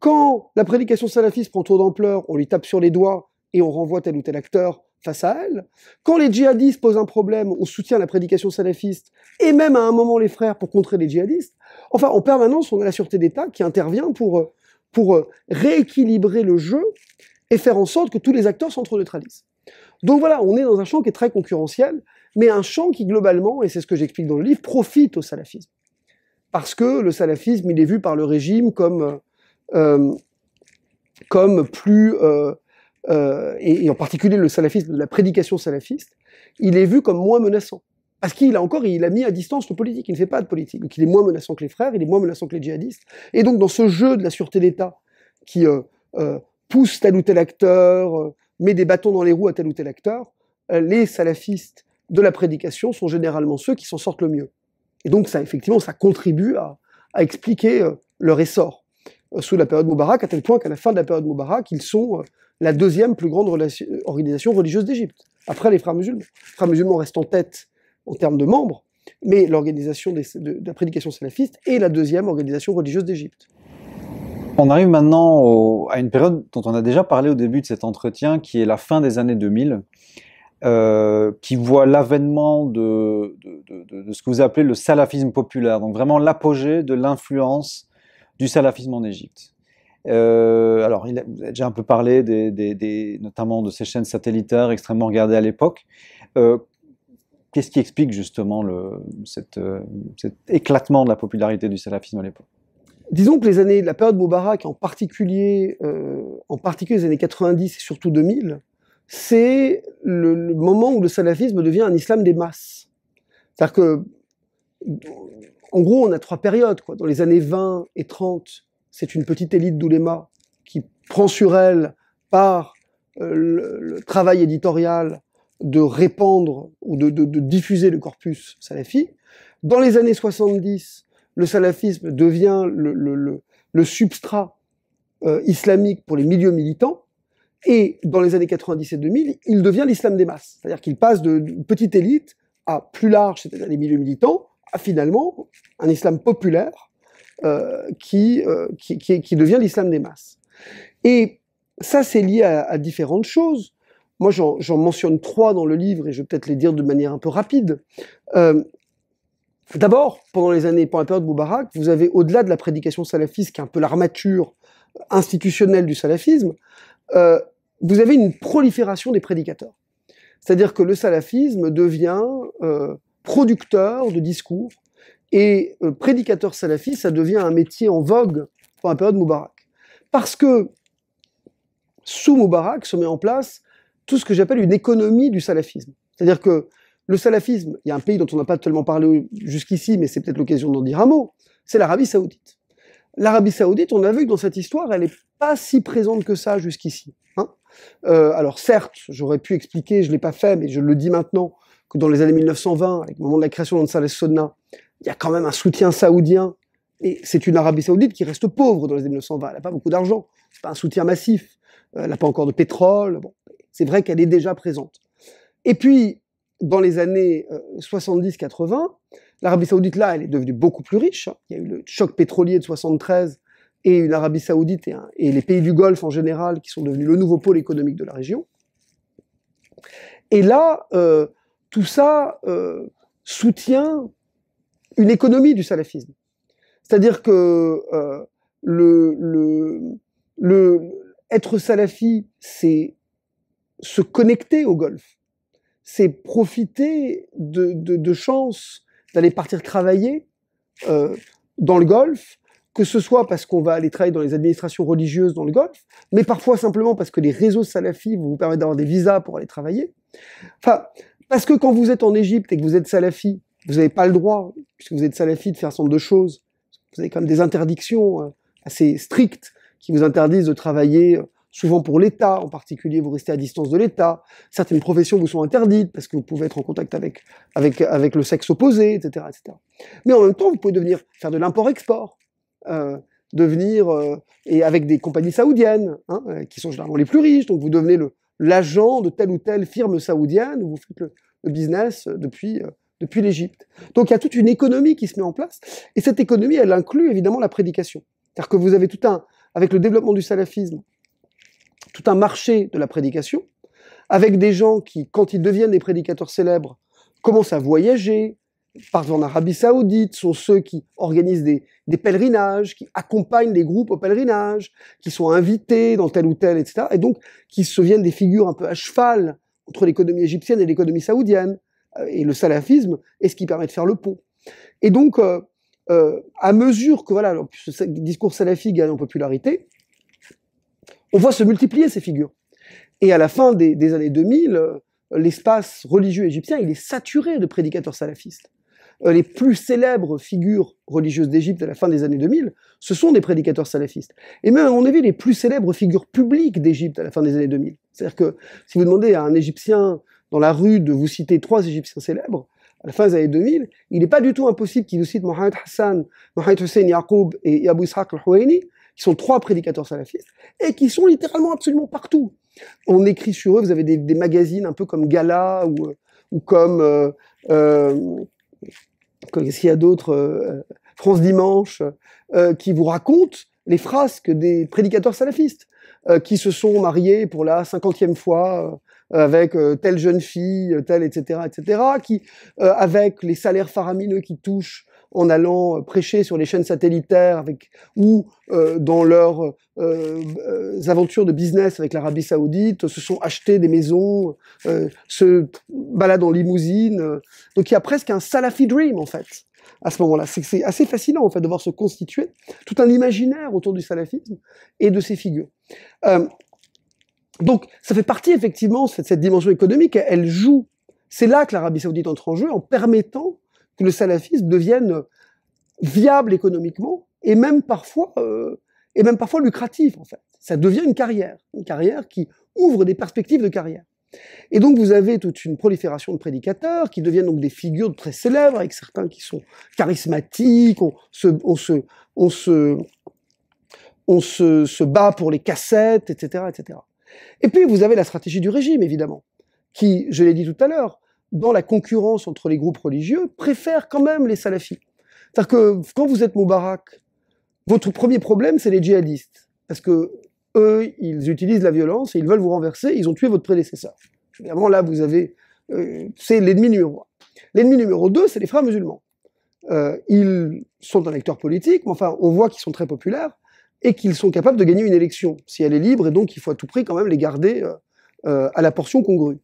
quand la prédication salafiste prend trop d'ampleur, on lui tape sur les doigts et on renvoie tel ou tel acteur face à elle. Quand les djihadistes posent un problème, on soutient la prédication salafiste et même à un moment les frères pour contrer les djihadistes. Enfin, en permanence, on a la sûreté d'État qui intervient pour, euh, pour euh, rééquilibrer le jeu et faire en sorte que tous les acteurs s'entre-neutralisent. Donc voilà, on est dans un champ qui est très concurrentiel, mais un champ qui globalement, et c'est ce que j'explique dans le livre, profite au salafisme. Parce que le salafisme, il est vu par le régime comme euh, euh, comme plus, euh, euh, et, et, en particulier le salafisme, la prédication salafiste, il est vu comme moins menaçant. Parce qu'il a encore, il a mis à distance le politique, il ne fait pas de politique. Donc il est moins menaçant que les frères, il est moins menaçant que les djihadistes. Et donc dans ce jeu de la sûreté d'État qui pousse tel ou tel acteur, met des bâtons dans les roues à tel ou tel acteur, les salafistes de la prédication sont généralement ceux qui s'en sortent le mieux. Et donc ça, effectivement, ça contribue à, à expliquer leur essor sous la période Moubarak, à tel point qu'à la fin de la période Moubarak, ils sont euh, la deuxième plus grande organisation religieuse d'Égypte, après les frères musulmans. Les frères musulmans restent en tête en termes de membres, mais l'organisation de, la prédication salafiste est la deuxième organisation religieuse d'Égypte. On arrive maintenant à une période dont on a déjà parlé au début de cet entretien, qui est la fin des années 2000, euh, qui voit l'avènement de, ce que vous appelez le salafisme populaire, donc vraiment l'apogée de l'influence du salafisme en Égypte. Euh, alors, il a, vous avez déjà un peu parlé des, notamment de ces chaînes satellitaires extrêmement regardées à l'époque. Euh, qu'est-ce qui explique justement le, euh, cet éclatement de la popularité du salafisme à l'époque Disons que les années, la période Moubarak, en particulier, en particulier les années 90 et surtout 2000, c'est le, le moment où le salafisme devient un islam des masses. C'est-à-dire que en gros, on a trois périodes. Quoi. Dans les années 20 et 30, c'est une petite élite d'Oulema qui prend sur elle, par euh, le, travail éditorial, de répandre ou de, diffuser le corpus salafi. Dans les années 70, le salafisme devient le, substrat euh, islamique pour les milieux militants. Et dans les années 90 et 2000, il devient l'islam des masses. C'est-à-dire qu'il passe de, de, petite élite à plus large, c'est-à-dire les milieux militants finalement un islam populaire euh, euh, qui, qui, qui, devient l'islam des masses. Et ça, c'est lié à, différentes choses. Moi, j'en mentionne trois dans le livre et je vais peut-être les dire de manière un peu rapide. Euh, d'abord, pendant les années, pendant la période Moubarak, vous avez au-delà de la prédication salafiste, qui est un peu l'armature institutionnelle du salafisme, vous avez une prolifération des prédicateurs. C'est-à-dire que le salafisme devient producteur de discours et euh, prédicateur salafiste, ça devient un métier en vogue pendant la période Moubarak. Parce que sous Moubarak se met en place tout ce que j'appelle une économie du salafisme. C'est-à-dire que le salafisme, il y a un pays dont on n'a pas tellement parlé jusqu'ici, mais c'est peut-être l'occasion d'en dire un mot, c'est l'Arabie saoudite. L'Arabie saoudite, on a vu que dans cette histoire, elle n'est pas si présente que ça jusqu'ici. Hein. Euh, alors certes, j'aurais pu expliquer, je ne l'ai pas fait, mais je le dis maintenant, que dans les années 1920, avec le moment de la création de d'Ansar Sodna, il y a quand même un soutien saoudien. Et c'est une Arabie saoudite qui reste pauvre dans les années 1920. Elle n'a pas beaucoup d'argent. n'est pas un soutien massif. Euh, elle n'a pas encore de pétrole. Bon, c'est vrai qu'elle est déjà présente. Et puis, dans les années 70-80, euh, l'Arabie saoudite, là, elle est devenue beaucoup plus riche. Il y a eu le choc pétrolier de 73 et une Arabie saoudite et, les pays du Golfe en général qui sont devenus le nouveau pôle économique de la région. Et là, euh, tout ça euh, soutient une économie du salafisme. C'est-à-dire que euh, le, le, être salafi, c'est se connecter au golf, c'est profiter de, chances d'aller partir travailler euh, dans le Golfe, que ce soit parce qu'on va aller travailler dans les administrations religieuses dans le Golfe, mais parfois simplement parce que les réseaux salafis vont vous permettre d'avoir des visas pour aller travailler. Enfin, parce que quand vous êtes en Égypte et que vous êtes salafi, vous n'avez pas le droit, puisque vous êtes salafi, de faire un certain nombre de choses. Vous avez quand même des interdictions hein, assez strictes qui vous interdisent de travailler euh, souvent pour l'État, en particulier vous restez à distance de l'État. Certaines professions vous sont interdites parce que vous pouvez être en contact avec, avec, avec le sexe opposé, etc., etc. Mais en même temps, vous pouvez devenir faire de l'import-export, euh, devenir euh, et avec des compagnies saoudiennes hein, euh, qui sont généralement les plus riches. Donc vous devenez le, l'agent de telle ou telle firme saoudienne, vous faites le, business depuis, euh, depuis l'Égypte. Donc il y a toute une économie qui se met en place, et cette économie, elle inclut évidemment la prédication. C'est-à-dire que vous avez tout un, avec le développement du salafisme, tout un marché de la prédication, avec des gens qui, quand ils deviennent des prédicateurs célèbres, commencent à voyager, partent en Arabie Saoudite, sont ceux qui organisent des, pèlerinages, qui accompagnent les groupes au pèlerinage, qui sont invités dans tel ou tel, etc. Et donc, qui se viennent des figures un peu à cheval entre l'économie égyptienne et l'économie saoudienne. Euh, et le salafisme est ce qui permet de faire le pont. Et donc, euh, euh, à mesure que voilà, ce discours salafique gagne en popularité, on voit se multiplier ces figures. Et à la fin des, des années 2000, l'espace religieux égyptien, il est saturé de prédicateurs salafistes. Euh, les plus célèbres figures religieuses d'Égypte à la fin des années 2000, ce sont des prédicateurs salafistes. Et même, à mon avis, les plus célèbres figures publiques d'Égypte à la fin des années 2000. C'est-à-dire que si vous demandez à un Égyptien dans la rue de vous citer trois Égyptiens célèbres, à la fin des années 2000, il n'est pas du tout impossible qu'il vous cite Mohamed Hassan, Mohamed Hussein Yaqub et Abu Ishaq al-Huwaini, qui sont trois prédicateurs salafistes, et qui sont littéralement absolument partout. On écrit sur eux, vous avez des, magazines un peu comme Gala ou, euh, ou comme... euh, euh qu'est-ce qu'il y a d'autre euh, France Dimanche, euh, qui vous racontent les frasques des prédicateurs salafistes euh, qui se sont mariés pour la cinquantième fois avec telle jeune fille, telle, etc., etc., qui, avec les salaires faramineux qui touchent en allant euh, prêcher sur les chaînes satellitaires avec, ou euh, dans leurs euh, aventures de business avec l'Arabie saoudite, se sont achetés des maisons, se baladent en limousine. Donc il y a presque un Salafi Dream en fait à ce moment-là. C'est assez fascinant en fait de voir se constituer tout un imaginaire autour du salafisme et de ses figures. donc ça fait partie effectivement de cette dimension économique, elle joue c'est là que l'Arabie saoudite entre en jeu en permettant le salafisme devienne viable économiquement et même parfois, euh, et même parfois lucratif, en fait. Ça devient une carrière, une carrière qui ouvre des perspectives de carrière. Et donc vous avez toute une prolifération de prédicateurs qui deviennent donc des figures très célèbres, avec certains qui sont charismatiques, on se, on se, on se bat pour les cassettes, etc., etc. Et puis vous avez la stratégie du régime, évidemment, qui, je l'ai dit tout à l'heure, dans la concurrence entre les groupes religieux, préfèrent quand même les salafis. C'est-à-dire que quand vous êtes Moubarak, votre premier problème, c'est les djihadistes. Parce que eux, ils utilisent la violence et ils veulent vous renverser, ils ont tué votre prédécesseur. Évidemment, là, vous avez. Euh, c'est l'ennemi numéro un. L'ennemi numéro deux, c'est les frères musulmans. Euh, ils sont un acteur politique, mais enfin, on voit qu'ils sont très populaires et qu'ils sont capables de gagner une élection si elle est libre, et donc il faut à tout prix quand même les garder euh, à la portion congrue.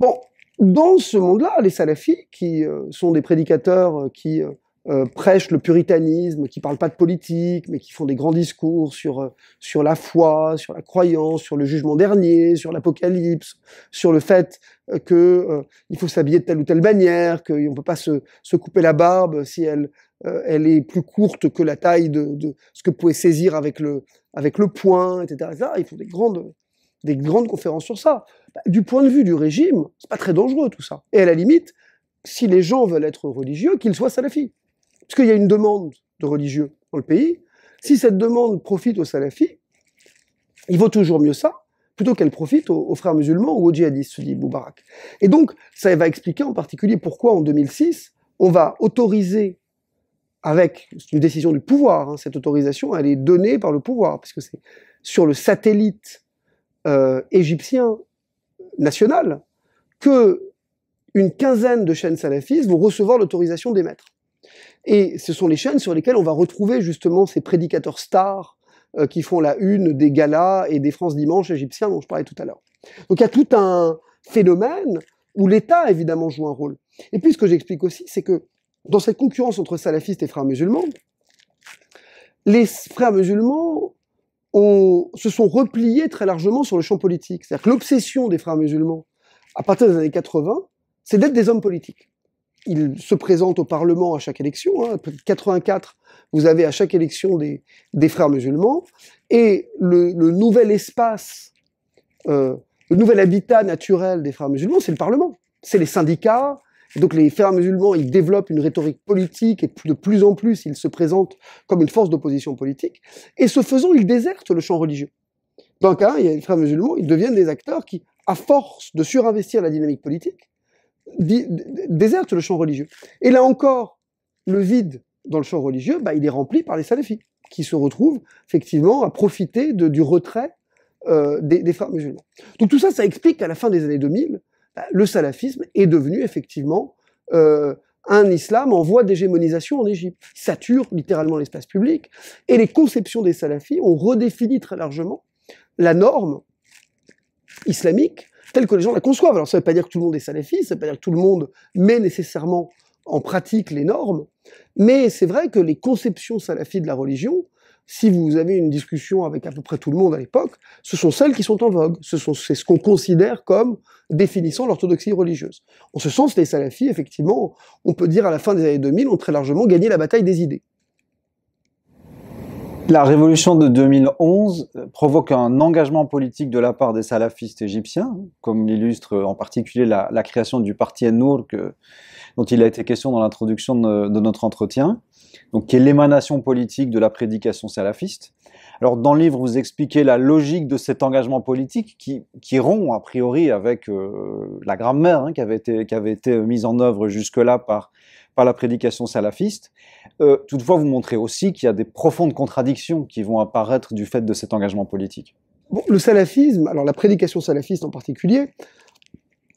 Bon, dans ce monde-là, les salafis, qui euh, sont des prédicateurs euh, qui euh, prêchent le puritanisme, qui parlent pas de politique, mais qui font des grands discours sur, sur la foi, sur la croyance, sur le jugement dernier, sur l'apocalypse, sur le fait euh, que il faut s'habiller de telle ou telle manière, qu'on ne peut pas se, se, couper la barbe si elle, elle est plus courte que la taille de, de, ce que vous pouvez saisir avec le, avec le poing, etc., etc. Ils font des grandes, des grandes conférences sur ça. Du point de vue du régime, c'est pas très dangereux tout ça. Et à la limite, si les gens veulent être religieux, qu'ils soient salafis. Parce qu'il y a une demande de religieux dans le pays. Si cette demande profite aux salafis, il vaut toujours mieux ça plutôt qu'elle profite aux, frères musulmans ou aux djihadistes, se dit Boubarak. Et donc, ça va expliquer en particulier pourquoi en 2006, on va autoriser, avec une décision du pouvoir, hein, cette autorisation, elle est donnée par le pouvoir, parce que c'est sur le satellite euh, égyptien national, que une quinzaine de chaînes salafistes vont recevoir l'autorisation d'émettre. Et ce sont les chaînes sur lesquelles on va retrouver justement ces prédicateurs stars euh, qui font la une des galas et des France Dimanche égyptiens dont je parlais tout à l'heure. Donc il y a tout un phénomène où l'État évidemment joue un rôle. Et puis ce que j'explique aussi, c'est que dans cette concurrence entre salafistes et frères musulmans, les frères musulmans se sont repliés très largement sur le champ politique. C'est-à-dire que l'obsession des frères musulmans, à partir des années 80, c'est d'être des hommes politiques. Ils se présentent au Parlement à chaque élection. 84, hein. vous avez à chaque élection des, frères musulmans. Et le, nouvel espace, euh, le nouvel habitat naturel des frères musulmans, c'est le Parlement. C'est les syndicats, donc les frères musulmans, ils développent une rhétorique politique et de plus en plus, ils se présentent comme une force d'opposition politique. Et ce faisant, ils désertent le champ religieux. Dans le cas, les frères musulmans, ils deviennent des acteurs qui, à force de surinvestir la dynamique politique, désertent le champ religieux. Et là encore, le vide dans le champ religieux, bah, il est rempli par les salafis, qui se retrouvent effectivement à profiter du retrait euh, des, des frères musulmans. Donc tout ça, ça explique qu'à la fin des années 2000, le salafisme est devenu effectivement euh, un islam en voie d'hégémonisation en Égypte, sature littéralement l'espace public, et les conceptions des salafis ont redéfini très largement la norme islamique telle que les gens la conçoivent. Alors ça ne veut pas dire que tout le monde est salafiste, ça ne veut pas dire que tout le monde met nécessairement en pratique les normes, mais c'est vrai que les conceptions salafies de la religion si vous avez une discussion avec à peu près tout le monde à l'époque, ce sont celles qui sont en vogue. Ce sont, c'est ce qu'on considère comme définissant l'orthodoxie religieuse. En ce sens, les salafis, effectivement, on peut dire à la fin des années 2000, ont très largement gagné la bataille des idées. La révolution de 2011 euh, provoque un engagement politique de la part des salafistes égyptiens, comme l'illustre euh, en particulier la, création du parti Nour, dont il a été question dans l'introduction de notre entretien donc qui est l'émanation politique de la prédication salafiste. Alors dans le livre, vous expliquez la logique de cet engagement politique qui, rompt a priori avec euh, la grammaire hein, qui, avait été, mise en œuvre jusque-là par, la prédication salafiste. Euh, toutefois, vous montrez aussi qu'il y a des profondes contradictions qui vont apparaître du fait de cet engagement politique. le salafisme, alors la prédication salafiste en particulier,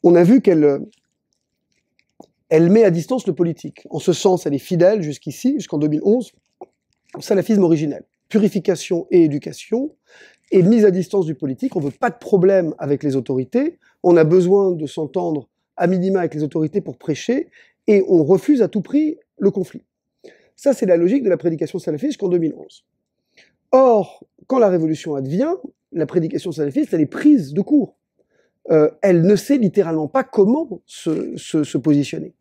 on a vu qu'elle elle met à distance le politique. En ce sens, elle est fidèle jusqu'ici, jusqu'en 2011, au salafisme originel. Purification et éducation, et mise à distance du politique. On ne veut pas de problème avec les autorités. On a besoin de s'entendre à minima avec les autorités pour prêcher, et on refuse à tout prix le conflit. Ça, c'est la logique de la prédication salafiste jusqu'en 2011. Or, quand la révolution advient, la prédication salafiste, elle est prise de court. Euh, elle ne sait littéralement pas comment se positionner.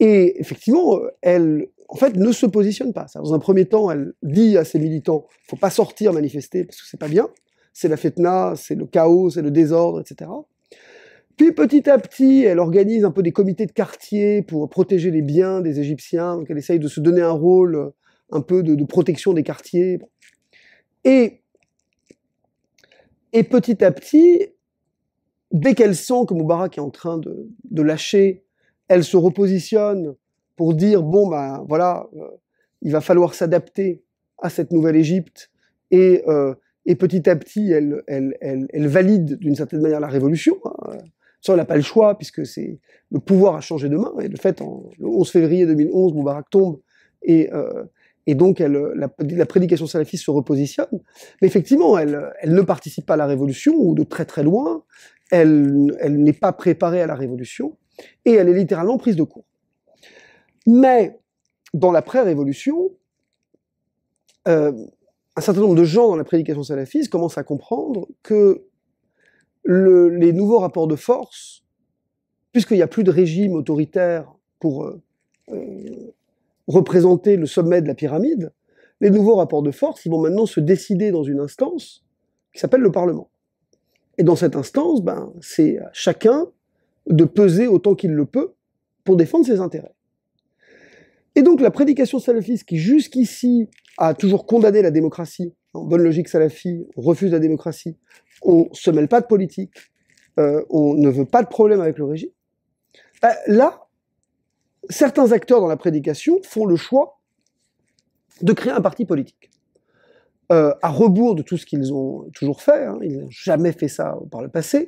Et effectivement, elle, en fait, ne se positionne pas. Dans un premier temps, elle dit à ses militants, faut pas sortir manifester parce que c'est pas bien. C'est la fetna, c'est le chaos, c'est le désordre, etc. Puis petit à petit, elle organise un peu des comités de quartier pour protéger les biens des Égyptiens. Donc elle essaye de se donner un rôle un peu de, protection des quartiers. Et, et petit à petit, dès qu'elle sent que Moubarak est en train de, de lâcher elle se repositionne pour dire bon ben voilà, euh, il va falloir s'adapter à cette nouvelle Égypte et, euh, petit à petit elle, elle, valide d'une certaine manière la révolution. Hein. Ça, elle n'a pas le choix puisque c'est le pouvoir a changé de main et le fait le 11 février 2011 Moubarak tombe et euh, et donc, elle, la, la, prédication salafiste se repositionne. Mais effectivement, elle, elle, ne participe pas à la révolution, ou de très très loin. Elle, elle n'est pas préparée à la révolution et elle est littéralement prise de court. Mais dans l'après-révolution, euh, un certain nombre de gens dans la prédication salafiste commencent à comprendre que les nouveaux rapports de force, puisqu'il n'y a plus de régime autoritaire pour euh, euh, représenter le sommet de la pyramide, les nouveaux rapports de force, vont maintenant se décider dans une instance qui s'appelle le Parlement. Et dans cette instance, ben, c'est chacun de peser autant qu'il le peut pour défendre ses intérêts. Et donc la prédication salafiste qui jusqu'ici a toujours condamné la démocratie, en bonne logique salafie, refuse la démocratie, on se mêle pas de politique, euh, on ne veut pas de problème avec le régime, euh, là, certains acteurs dans la prédication font le choix de créer un parti politique. Euh, à rebours de tout ce qu'ils ont toujours fait, hein, ils n'ont jamais fait ça par le passé,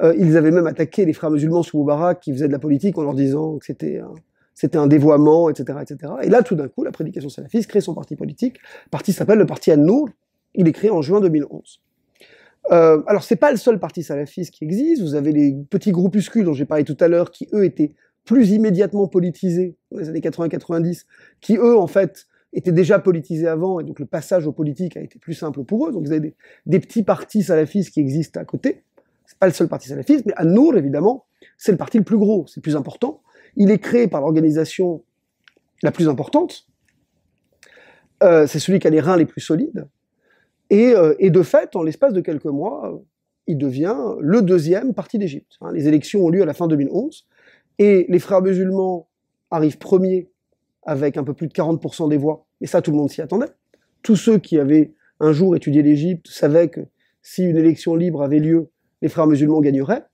euh, ils avaient même attaqué les frères musulmans sous Moubarak qui faisaient de la politique en leur disant que c'était un, c'était un dévoiement, etc., etc. Et là, tout d'un coup, la prédication salafiste crée son parti politique. Le parti s'appelle le parti an Il est créé en juin 2011. Euh, alors, c'est pas le seul parti salafiste qui existe. Vous avez les petits groupuscules dont j'ai parlé tout à l'heure, qui eux étaient plus immédiatement politisés dans les années 80-90, qui eux, en fait, étaient déjà politisés avant, et donc le passage aux politiques a été plus simple pour eux. Donc, vous avez des petits partis salafistes qui existent à côté pas le seul parti salafiste, mais à nour évidemment, c'est le parti le plus gros, c'est le plus important. Il est créé par l'organisation la plus importante. Euh, c'est celui qui a les reins les plus solides. Euh, et, de fait, en l'espace de quelques mois, il devient le deuxième parti d'Égypte. Hein, les élections ont lieu à la fin 2011. Et les frères musulmans arrivent premiers avec un peu plus de 40% des voix. Et ça, tout le monde s'y attendait. Tous ceux qui avaient un jour étudié l'Égypte savaient que si une élection libre avait lieu, les frères musulmans gagneraient.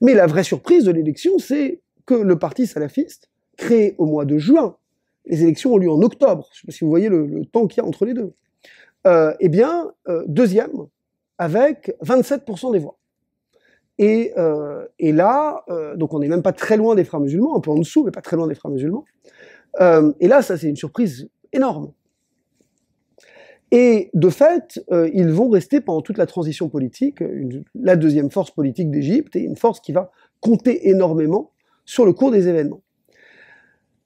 Mais la vraie surprise de l'élection, c'est que le parti salafiste, créé au mois de juin, les élections ont lieu en octobre, je ne sais pas si vous voyez le, temps qu'il y a entre les deux, euh, eh bien, euh, deuxième, avec 27% des voix. Et, euh, et là, donc on n'est même pas très loin des frères musulmans, un peu en dessous, mais pas très loin des frères musulmans. et là, ça c'est une surprise énorme. Et de fait, euh, ils vont rester pendant toute la transition politique la deuxième force politique d'Égypte et une force qui va compter énormément sur le cours des événements.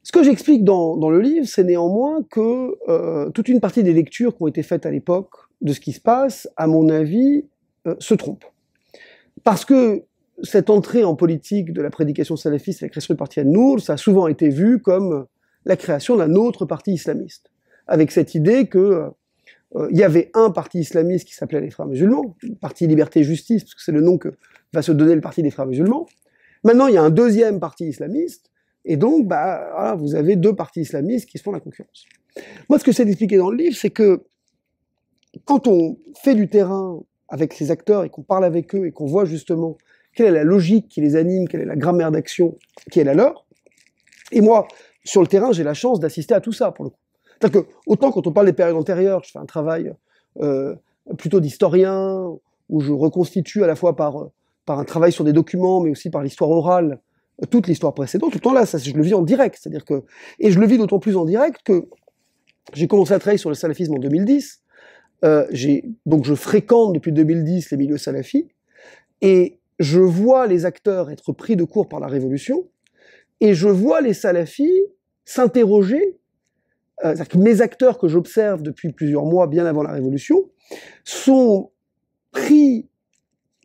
Ce que j'explique dans, le livre, c'est néanmoins que euh, toute une partie des lectures qui ont été faites à l'époque de ce qui se passe, à mon avis, euh, se trompent. Parce que cette entrée en politique de la prédication salafiste la création du parti Al-Nour, ça a souvent été vu comme la création d'un autre parti islamiste, avec cette idée que euh, il y avait un parti islamiste qui s'appelait les Frères musulmans, parti Liberté Justice, parce que c'est le nom que va se donner le parti des Frères musulmans. Maintenant, il y a un deuxième parti islamiste, et donc, bah, voilà, vous avez deux partis islamistes qui se font la concurrence. Moi, ce que c'est d'expliquer dans le livre, c'est que quand on fait du terrain avec ces acteurs et qu'on parle avec eux et qu'on voit justement quelle est la logique qui les anime, quelle est la grammaire d'action qui est la leur, et moi, sur le terrain, j'ai la chance d'assister à tout ça, pour le coup que, autant quand on parle des périodes antérieures, je fais un travail euh, plutôt d'historien, où je reconstitue à la fois par, par un travail sur des documents, mais aussi par l'histoire orale, euh, toute l'histoire précédente, tout le temps là, ça, je le vis en direct. C'est-à-dire que, et je le vis d'autant plus en direct que j'ai commencé à travailler sur le salafisme en 2010. Euh, donc je fréquente depuis 2010 les milieux salafis et je vois les acteurs être pris de court par la révolution et je vois les salafis s'interroger euh, c'est-à-dire que mes acteurs que j'observe depuis plusieurs mois, bien avant la Révolution, sont pris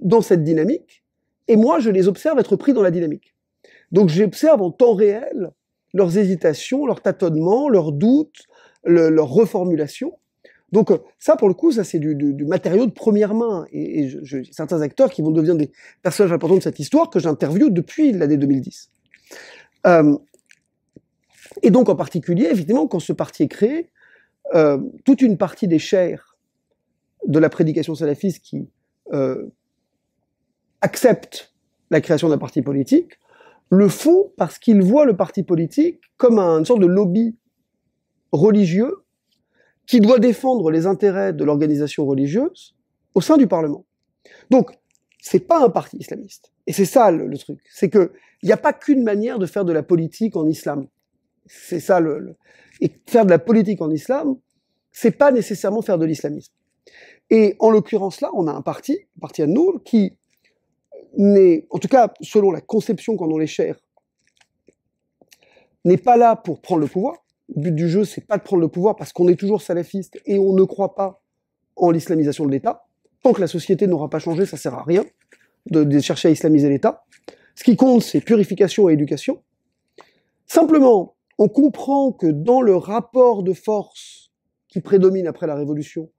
dans cette dynamique, et moi je les observe être pris dans la dynamique. Donc j'observe en temps réel leurs hésitations, leurs tâtonnements, leurs doutes, le, leurs reformulations. Donc euh, ça, pour le coup, ça c'est du, matériau de première main. Et, certains acteurs qui vont devenir des personnages importants de cette histoire que j'interviewe depuis l'année 2010. Euh, et donc en particulier, évidemment, quand ce parti est créé, euh, toute une partie des chairs de la prédication salafiste qui euh, acceptent la création d'un parti politique le font parce qu'ils voient le parti politique comme une sorte de lobby religieux qui doit défendre les intérêts de l'organisation religieuse au sein du Parlement. Donc, c'est pas un parti islamiste. Et c'est ça le, truc. C'est qu'il n'y a pas qu'une manière de faire de la politique en islam. C'est ça le, Et faire de la politique en islam, c'est pas nécessairement faire de l'islamisme. Et en l'occurrence là, on a un parti, le parti à nour qui n'est, en tout cas selon la conception qu'en ont les chers, n'est pas là pour prendre le pouvoir. Le but du jeu, c'est pas de prendre le pouvoir parce qu'on est toujours salafiste et on ne croit pas en l'islamisation de l'État. Tant que la société n'aura pas changé, ça sert à rien de chercher à islamiser l'État. Ce qui compte, c'est purification et éducation. Simplement, on comprend que dans le rapport de force qui prédomine après la Révolution,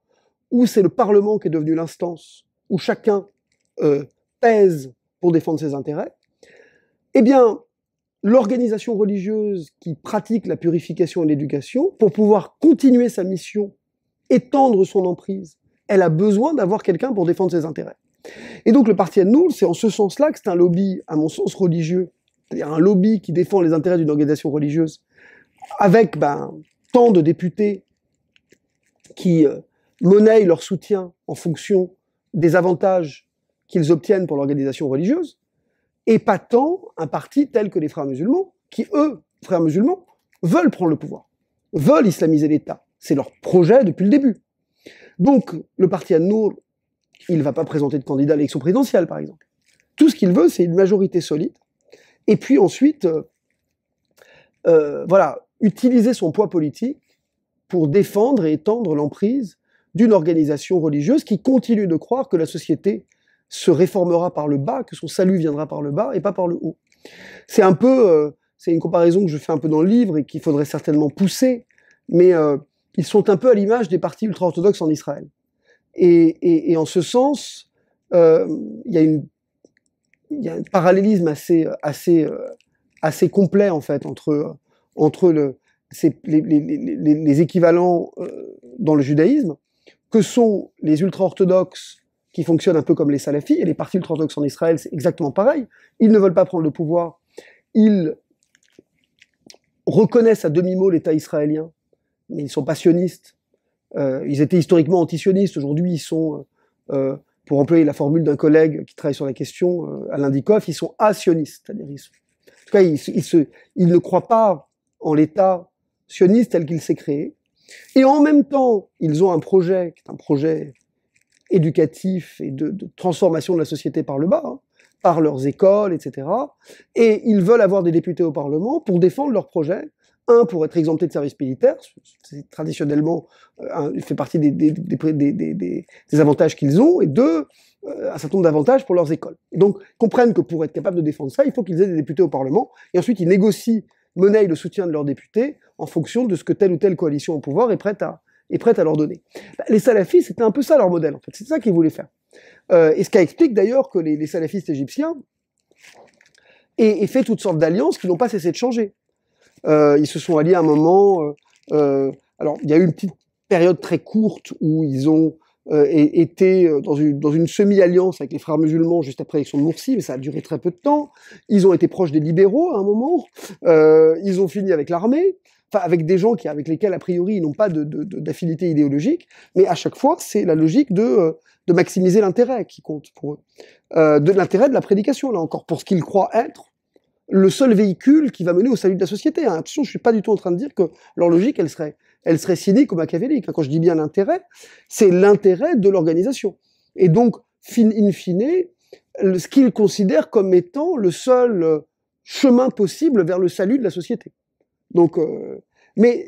où c'est le Parlement qui est devenu l'instance, où chacun euh, pèse pour défendre ses intérêts, eh bien, l'organisation religieuse qui pratique la purification et l'éducation, pour pouvoir continuer sa mission, étendre son emprise, elle a besoin d'avoir quelqu'un pour défendre ses intérêts. Et donc le parti Noul, c'est en ce sens-là que c'est un lobby, à mon sens, religieux, c'est-à-dire un lobby qui défend les intérêts d'une organisation religieuse avec ben, tant de députés qui euh, monnaient leur soutien en fonction des avantages qu'ils obtiennent pour l'organisation religieuse, et pas tant un parti tel que les frères musulmans, qui, eux, frères musulmans, veulent prendre le pouvoir, veulent islamiser l'État. C'est leur projet depuis le début. Donc, le parti An-Nour, il ne va pas présenter de candidat à l'élection présidentielle, par exemple. Tout ce qu'il veut, c'est une majorité solide. Et puis ensuite, euh, euh, voilà, utiliser son poids politique pour défendre et étendre l'emprise d'une organisation religieuse qui continue de croire que la société se réformera par le bas, que son salut viendra par le bas et pas par le haut. C'est un peu, euh, c'est une comparaison que je fais un peu dans le livre et qu'il faudrait certainement pousser, mais euh, ils sont un peu à l'image des partis ultra-orthodoxes en Israël. Et, en ce sens, euh, il y, y, a un parallélisme assez, assez, assez complet en fait entre entre le, les, les, les, les, équivalents euh, dans le judaïsme, que sont les ultra-orthodoxes qui fonctionnent un peu comme les salafis, et les partis ultra-orthodoxes en Israël, c'est exactement pareil. Ils ne veulent pas prendre le pouvoir. Ils reconnaissent à demi-mot l'État israélien, mais ils sont pas sionistes. Euh, ils étaient historiquement antisionistes. Aujourd'hui, ils sont, euh, pour employer la formule d'un collègue qui travaille sur la question, euh, Alain Dikoff, ils sont asionistes. C'est-à-dire, en tout cas, ils, ils, se, ils ne croient pas en l'État sioniste tel qu'il s'est créé. Et en même temps, ils ont un projet qui est un projet éducatif et de, transformation de la société par le bas, hein, par leurs écoles, etc. Et ils veulent avoir des députés au Parlement pour défendre leur projet. Un, pour être exempté de service militaire, c'est traditionnellement, euh, il fait partie des, avantages qu'ils ont, et deux, euh, un certain nombre d'avantages pour leurs écoles. donc, comprennent que pour être capable de défendre ça, il faut qu'ils aient des députés au Parlement, et ensuite ils négocient monnaie le soutien de leurs députés en fonction de ce que telle ou telle coalition au pouvoir est prête à, leur donner. Bah, les salafistes, c'était un peu ça leur modèle, en fait. C'est ça qu'ils voulaient faire. Euh, et ce qui explique d'ailleurs que les, salafistes égyptiens aient, fait toutes sortes d'alliances qui n'ont pas cessé de changer. Euh, ils se sont alliés à un moment. Euh, alors, il y a eu une petite période très courte où ils ont euh, était euh, dans une, dans une semi-alliance avec les frères musulmans juste après l'élection de Mursi, mais ça a duré très peu de temps. Ils ont été proches des libéraux à un moment. Euh, ils ont fini avec l'armée. Enfin, avec des gens qui, avec lesquels, a priori, ils n'ont pas d'affinité idéologique, mais à chaque fois, c'est la logique de, euh, maximiser l'intérêt qui compte pour eux. de l'intérêt de la prédication, là encore, pour ce qu'ils croient être le seul véhicule qui va mener au salut de la société. Hein, attention, je ne suis pas du tout en train de dire que leur logique, elle serait elle serait cynique ou machiavélique. Quand je dis bien l'intérêt, c'est l'intérêt de l'organisation. Et donc, in fine, ce qu'il considère comme étant le seul euh, chemin possible vers le salut de la société. Donc, euh, mais,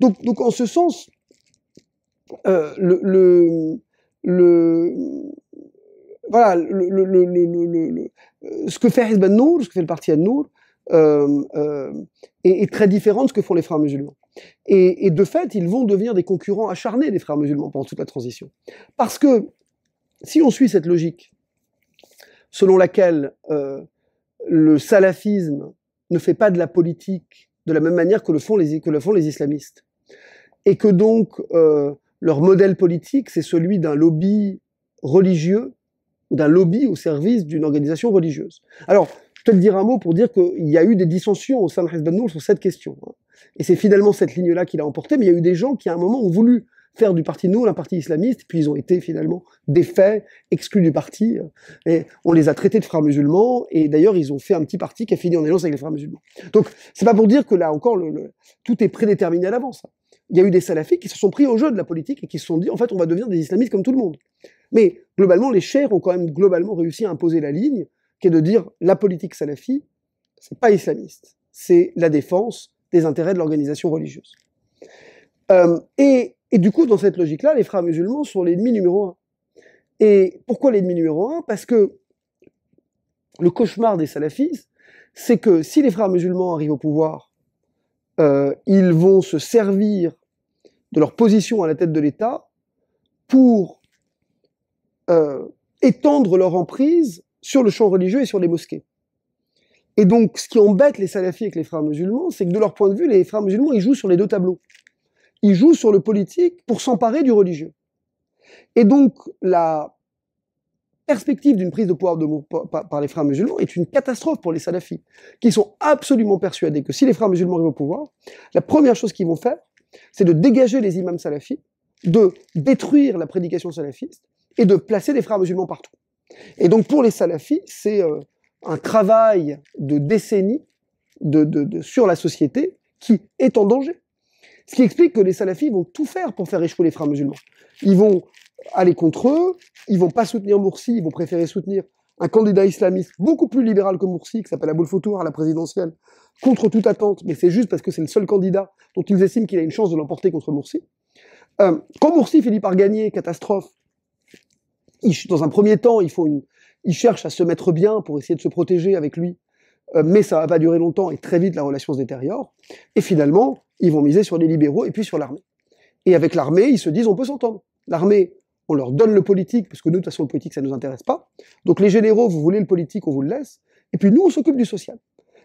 donc, donc, en ce sens, euh, le, le, le, voilà, le, le, ce que fait Hezbollah Nour, ce que fait le parti An-Nour, euh, est, très différent de ce que font les frères musulmans. Et, de fait, ils vont devenir des concurrents acharnés des frères musulmans pendant toute la transition. Parce que si on suit cette logique, selon laquelle euh, le salafisme ne fait pas de la politique de la même manière que le font les, que le font les islamistes, et que donc euh, leur modèle politique, c'est celui d'un lobby religieux ou d'un lobby au service d'une organisation religieuse. Alors, je vais te dire un mot pour dire qu'il y a eu des dissensions au sein de Hezbollah sur cette question. Hein. Et c'est finalement cette ligne-là qu'il a emportée, mais il y a eu des gens qui à un moment ont voulu faire du parti nous un parti islamiste, puis ils ont été finalement défaits, exclus du parti, et on les a traités de frères musulmans, et d'ailleurs ils ont fait un petit parti qui a fini en alliance avec les frères musulmans. Donc c'est pas pour dire que là encore tout est prédéterminé à l'avance. Il y a eu des salafis qui se sont pris au jeu de la politique et qui se sont dit en fait on va devenir des islamistes comme tout le monde. Mais globalement les chers ont quand même globalement réussi à imposer la ligne qui est de dire la politique salafie c'est pas islamiste, c'est la défense intérêts de l'organisation religieuse. Euh, et, du coup, dans cette logique-là, les frères musulmans sont l'ennemi numéro un. Et pourquoi l'ennemi numéro un Parce que le cauchemar des salafistes, c'est que si les frères musulmans arrivent au pouvoir, euh, ils vont se servir de leur position à la tête de l'État pour euh, étendre leur emprise sur le champ religieux et sur les mosquées. Et donc, ce qui embête les salafis avec les frères musulmans, c'est que de leur point de vue, les frères musulmans, ils jouent sur les deux tableaux. Ils jouent sur le politique pour s'emparer du religieux. Et donc, la perspective d'une prise de pouvoir de, par les frères musulmans est une catastrophe pour les salafis, qui sont absolument persuadés que si les frères musulmans arrivent au pouvoir, la première chose qu'ils vont faire, c'est de dégager les imams salafis, de détruire la prédication salafiste et de placer les frères musulmans partout. Et donc, pour les salafis, c'est... Euh, un travail de décennies de, sur la société qui est en danger. Ce qui explique que les salafis vont tout faire pour faire échouer les frères musulmans. Ils vont aller contre eux, ils vont pas soutenir Moursi, ils vont préférer soutenir un candidat islamiste beaucoup plus libéral que Moursi, qui s'appelle Aboul Foutour à la présidentielle, contre toute attente, mais c'est juste parce que c'est le seul candidat dont ils estiment qu'il a une chance de l'emporter contre Moursi. Euh, quand Moursi finit par gagner, catastrophe, dans un premier temps, il faut une, il cherche à se mettre bien pour essayer de se protéger avec lui, euh, mais ça va pas durer longtemps et très vite la relation se détériore. Et finalement, ils vont miser sur les libéraux et puis sur l'armée. Et avec l'armée, ils se disent on peut s'entendre. L'armée, on leur donne le politique, parce que nous, de toute façon, le politique, ça nous intéresse pas. Donc les généraux, vous voulez le politique, on vous le laisse. Et puis nous, on s'occupe du social.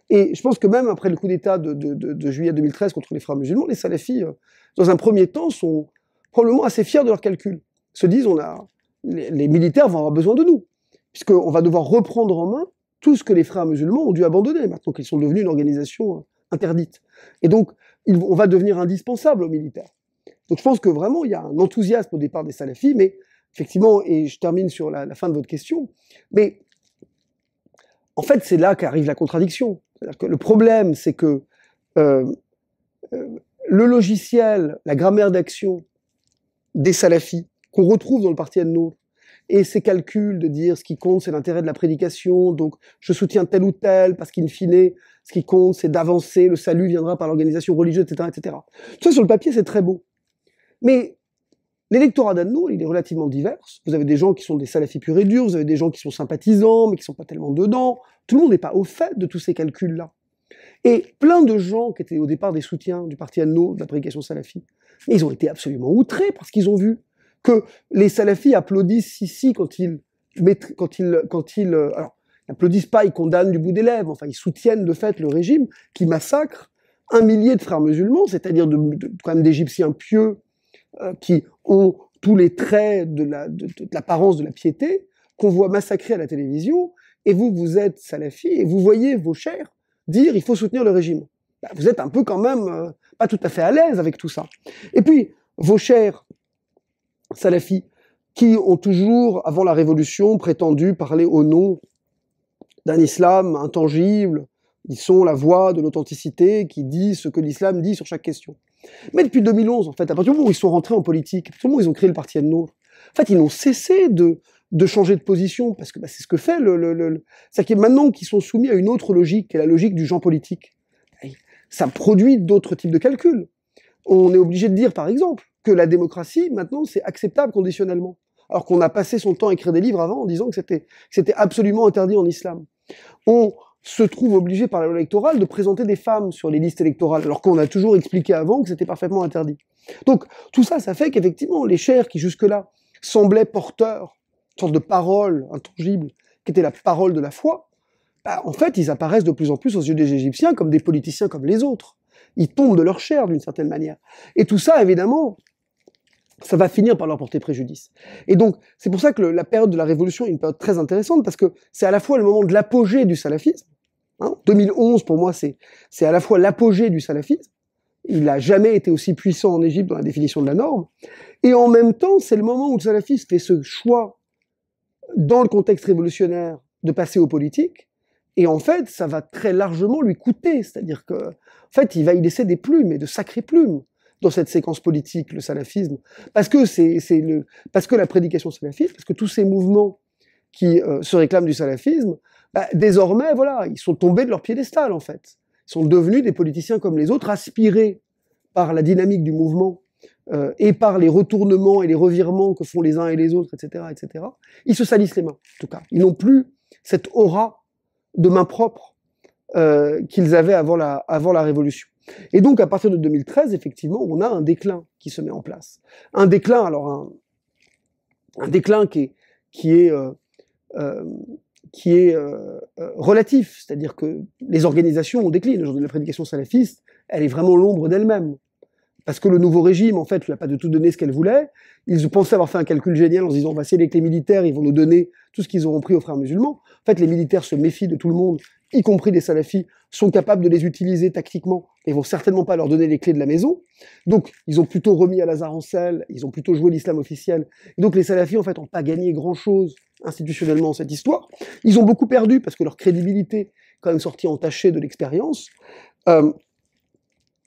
Et je pense que même après le coup d'État de, juillet 2013 contre les frères musulmans, les salafis, euh, dans un premier temps, sont probablement assez fiers de leurs calculs. se disent, on a, les militaires vont avoir besoin de nous puisqu'on va devoir reprendre en main tout ce que les frères musulmans ont dû abandonner maintenant qu'ils sont devenus une organisation euh, interdite. Et donc, on va devenir indispensable aux militaires. Donc je pense que vraiment, il y a un enthousiasme au départ des salafis, mais effectivement, et je termine sur la, fin de votre question, mais en fait, c'est là qu'arrive la contradiction. Que le problème, c'est que euh, euh, le logiciel, la grammaire d'action des salafis qu'on retrouve dans le parti anneau, et ces calculs de dire ce qui compte, c'est l'intérêt de la prédication, donc je soutiens tel ou tel, parce qu'in fine, ce qui compte, c'est d'avancer, le salut viendra par l'organisation religieuse, etc., etc. Tout ça, sur le papier, c'est très beau. Mais l'électorat d'Anno, il est relativement divers. Vous avez des gens qui sont des salafis purs et durs, vous avez des gens qui sont sympathisants, mais qui ne sont pas tellement dedans. Tout le monde n'est pas au fait de tous ces calculs-là. Et plein de gens qui étaient au départ des soutiens du parti Anno, de la prédication salafie, ils ont été absolument outrés parce qu'ils ont vu que les salafis applaudissent ici quand ils, euh, alors, ils applaudissent pas, ils condamnent du bout des lèvres, enfin, ils soutiennent de fait le régime qui massacre un millier de frères musulmans, c'est-à-dire de, quand même d'Égyptiens pieux euh, qui ont tous les traits de l'apparence la, de, de la piété, qu'on voit massacrer à la télévision, et vous, vous êtes salafis, et vous voyez vos chers dire il faut soutenir le régime. Bah, vous êtes un peu quand même euh, pas tout à fait à l'aise avec tout ça. Et puis, vos chers salafis qui ont toujours, avant la Révolution, prétendu parler au nom d'un islam intangible. Ils sont la voix de l'authenticité qui dit ce que l'islam dit sur chaque question. Mais depuis 2011, en fait, à partir du moment où ils sont rentrés en politique, à partir du moment où ils ont créé le parti Anno, en fait, ils n'ont cessé de, de changer de position, parce que bah, c'est ce que fait le... le, le... cest maintenant qu'ils sont soumis à une autre logique, qui est la logique du genre politique, ça produit d'autres types de calculs. On est obligé de dire, par exemple, que la démocratie, maintenant, c'est acceptable conditionnellement. Alors qu'on a passé son temps à écrire des livres avant en disant que c'était, c'était absolument interdit en islam. On se trouve obligé par la loi électorale de présenter des femmes sur les listes électorales, alors qu'on a toujours expliqué avant que c'était parfaitement interdit. Donc, tout ça, ça fait qu'effectivement, les chairs qui jusque-là semblaient porteurs, une sorte de parole intangible, qui était la parole de la foi, bah, en fait, ils apparaissent de plus en plus aux yeux des Égyptiens comme des politiciens comme les autres. Ils tombent de leur chair d'une certaine manière. Et tout ça, évidemment, ça va finir par leur porter préjudice. Et donc, c'est pour ça que la période de la Révolution est une période très intéressante, parce que c'est à la fois le moment de l'apogée du salafisme, 2011 hein. pour moi c'est, c'est à la fois l'apogée du salafisme, il n'a jamais été aussi puissant en Égypte dans la définition de la norme, et en même temps c'est le moment où le salafisme fait ce choix, dans le contexte révolutionnaire, de passer aux politiques, et en fait ça va très largement lui coûter, c'est-à-dire que, en fait, il va y laisser des plumes, et de sacrées plumes dans cette séquence politique, le salafisme, parce que, c'est, le, parce que la prédication salafiste, parce que tous ces mouvements qui euh, se réclament du salafisme, bah, désormais, voilà, ils sont tombés de leur piédestal, en fait. Ils sont devenus des politiciens comme les autres, aspirés par la dynamique du mouvement euh, et par les retournements et les revirements que font les uns et les autres, etc., etc. Ils se salissent les mains, en tout cas. Ils n'ont plus cette aura de main propre euh, qu'ils avaient avant la, avant la Révolution. Et donc, à partir de 2013, effectivement, on a un déclin qui se met en place. Un déclin, alors, un, déclin qui est, qui est, euh, euh, euh, relatif, c'est-à-dire que les organisations ont décliné. Aujourd'hui, la prédication salafiste, elle est vraiment l'ombre d'elle-même. Parce que le nouveau régime, en fait, n'a pas de tout donné ce qu'elle voulait. Ils pensaient avoir fait un calcul génial en se disant, on bah, va avec les militaires, ils vont nous donner tout ce qu'ils auront pris aux frères musulmans. En fait, les militaires se méfient de tout le monde, y compris des salafis, sont capables de les utiliser tactiquement et vont certainement pas leur donner les clés de la maison. Donc, ils ont plutôt remis à Lazare en selle, ils ont plutôt joué l'islam officiel. donc, les salafis, en fait, n'ont pas gagné grand-chose institutionnellement cette histoire. Ils ont beaucoup perdu parce que leur crédibilité quand même sortie entachée de l'expérience. Euh,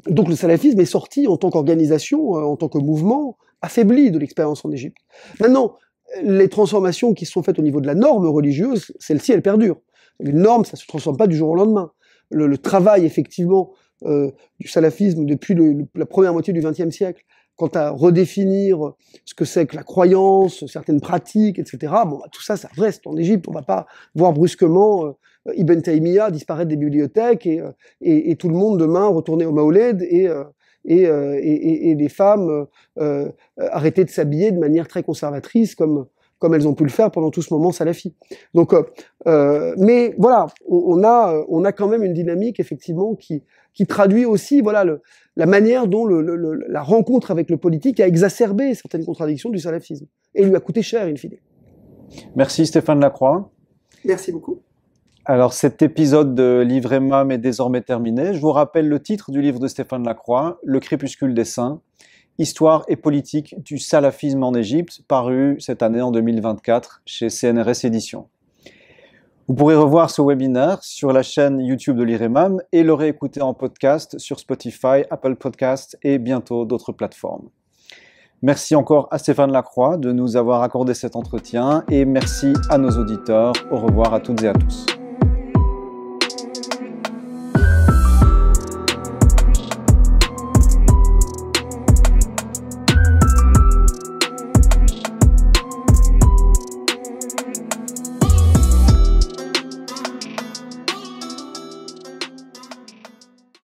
donc, le salafisme est sorti en tant qu'organisation, euh, en tant que mouvement, affaibli de l'expérience en Égypte. Maintenant, les transformations qui sont faites au niveau de la norme religieuse, celle-ci, elle perdure. Une norme, ça ne se transforme pas du jour au lendemain. Le, le travail, effectivement, euh, du salafisme depuis la première moitié du XXe siècle, quant à redéfinir ce que c'est que la croyance, certaines pratiques, etc. Bon, bah, tout ça, ça reste en Égypte. On va pas voir brusquement euh, Ibn Taymiyyah disparaître des bibliothèques euh, et, tout le monde demain retourner au Maoled et, et, les femmes euh, arrêter de s'habiller de manière très conservatrice comme comme elles ont pu le faire pendant tout ce moment salafi. Donc, mais voilà, on, a on a quand même une dynamique effectivement qui qui traduit aussi voilà la manière dont le, la rencontre avec le politique a exacerbé certaines contradictions du salafisme et lui a coûté cher, in fine. Merci Stéphane Lacroix. Merci beaucoup. Alors cet épisode de Livre et Mâme est désormais terminé. Je vous rappelle le titre du livre de Stéphane Lacroix, Le crépuscule des saints, Histoire et politique du salafisme en Égypte, paru cette année en 2024 chez CNRS Éditions. Vous pourrez revoir ce webinaire sur la chaîne YouTube de l'IREMAM et le écouté en podcast sur Spotify, Apple Podcasts et bientôt d'autres plateformes. Merci encore à Stéphane Lacroix de nous avoir accordé cet entretien et merci à nos auditeurs. Au revoir à toutes et à tous.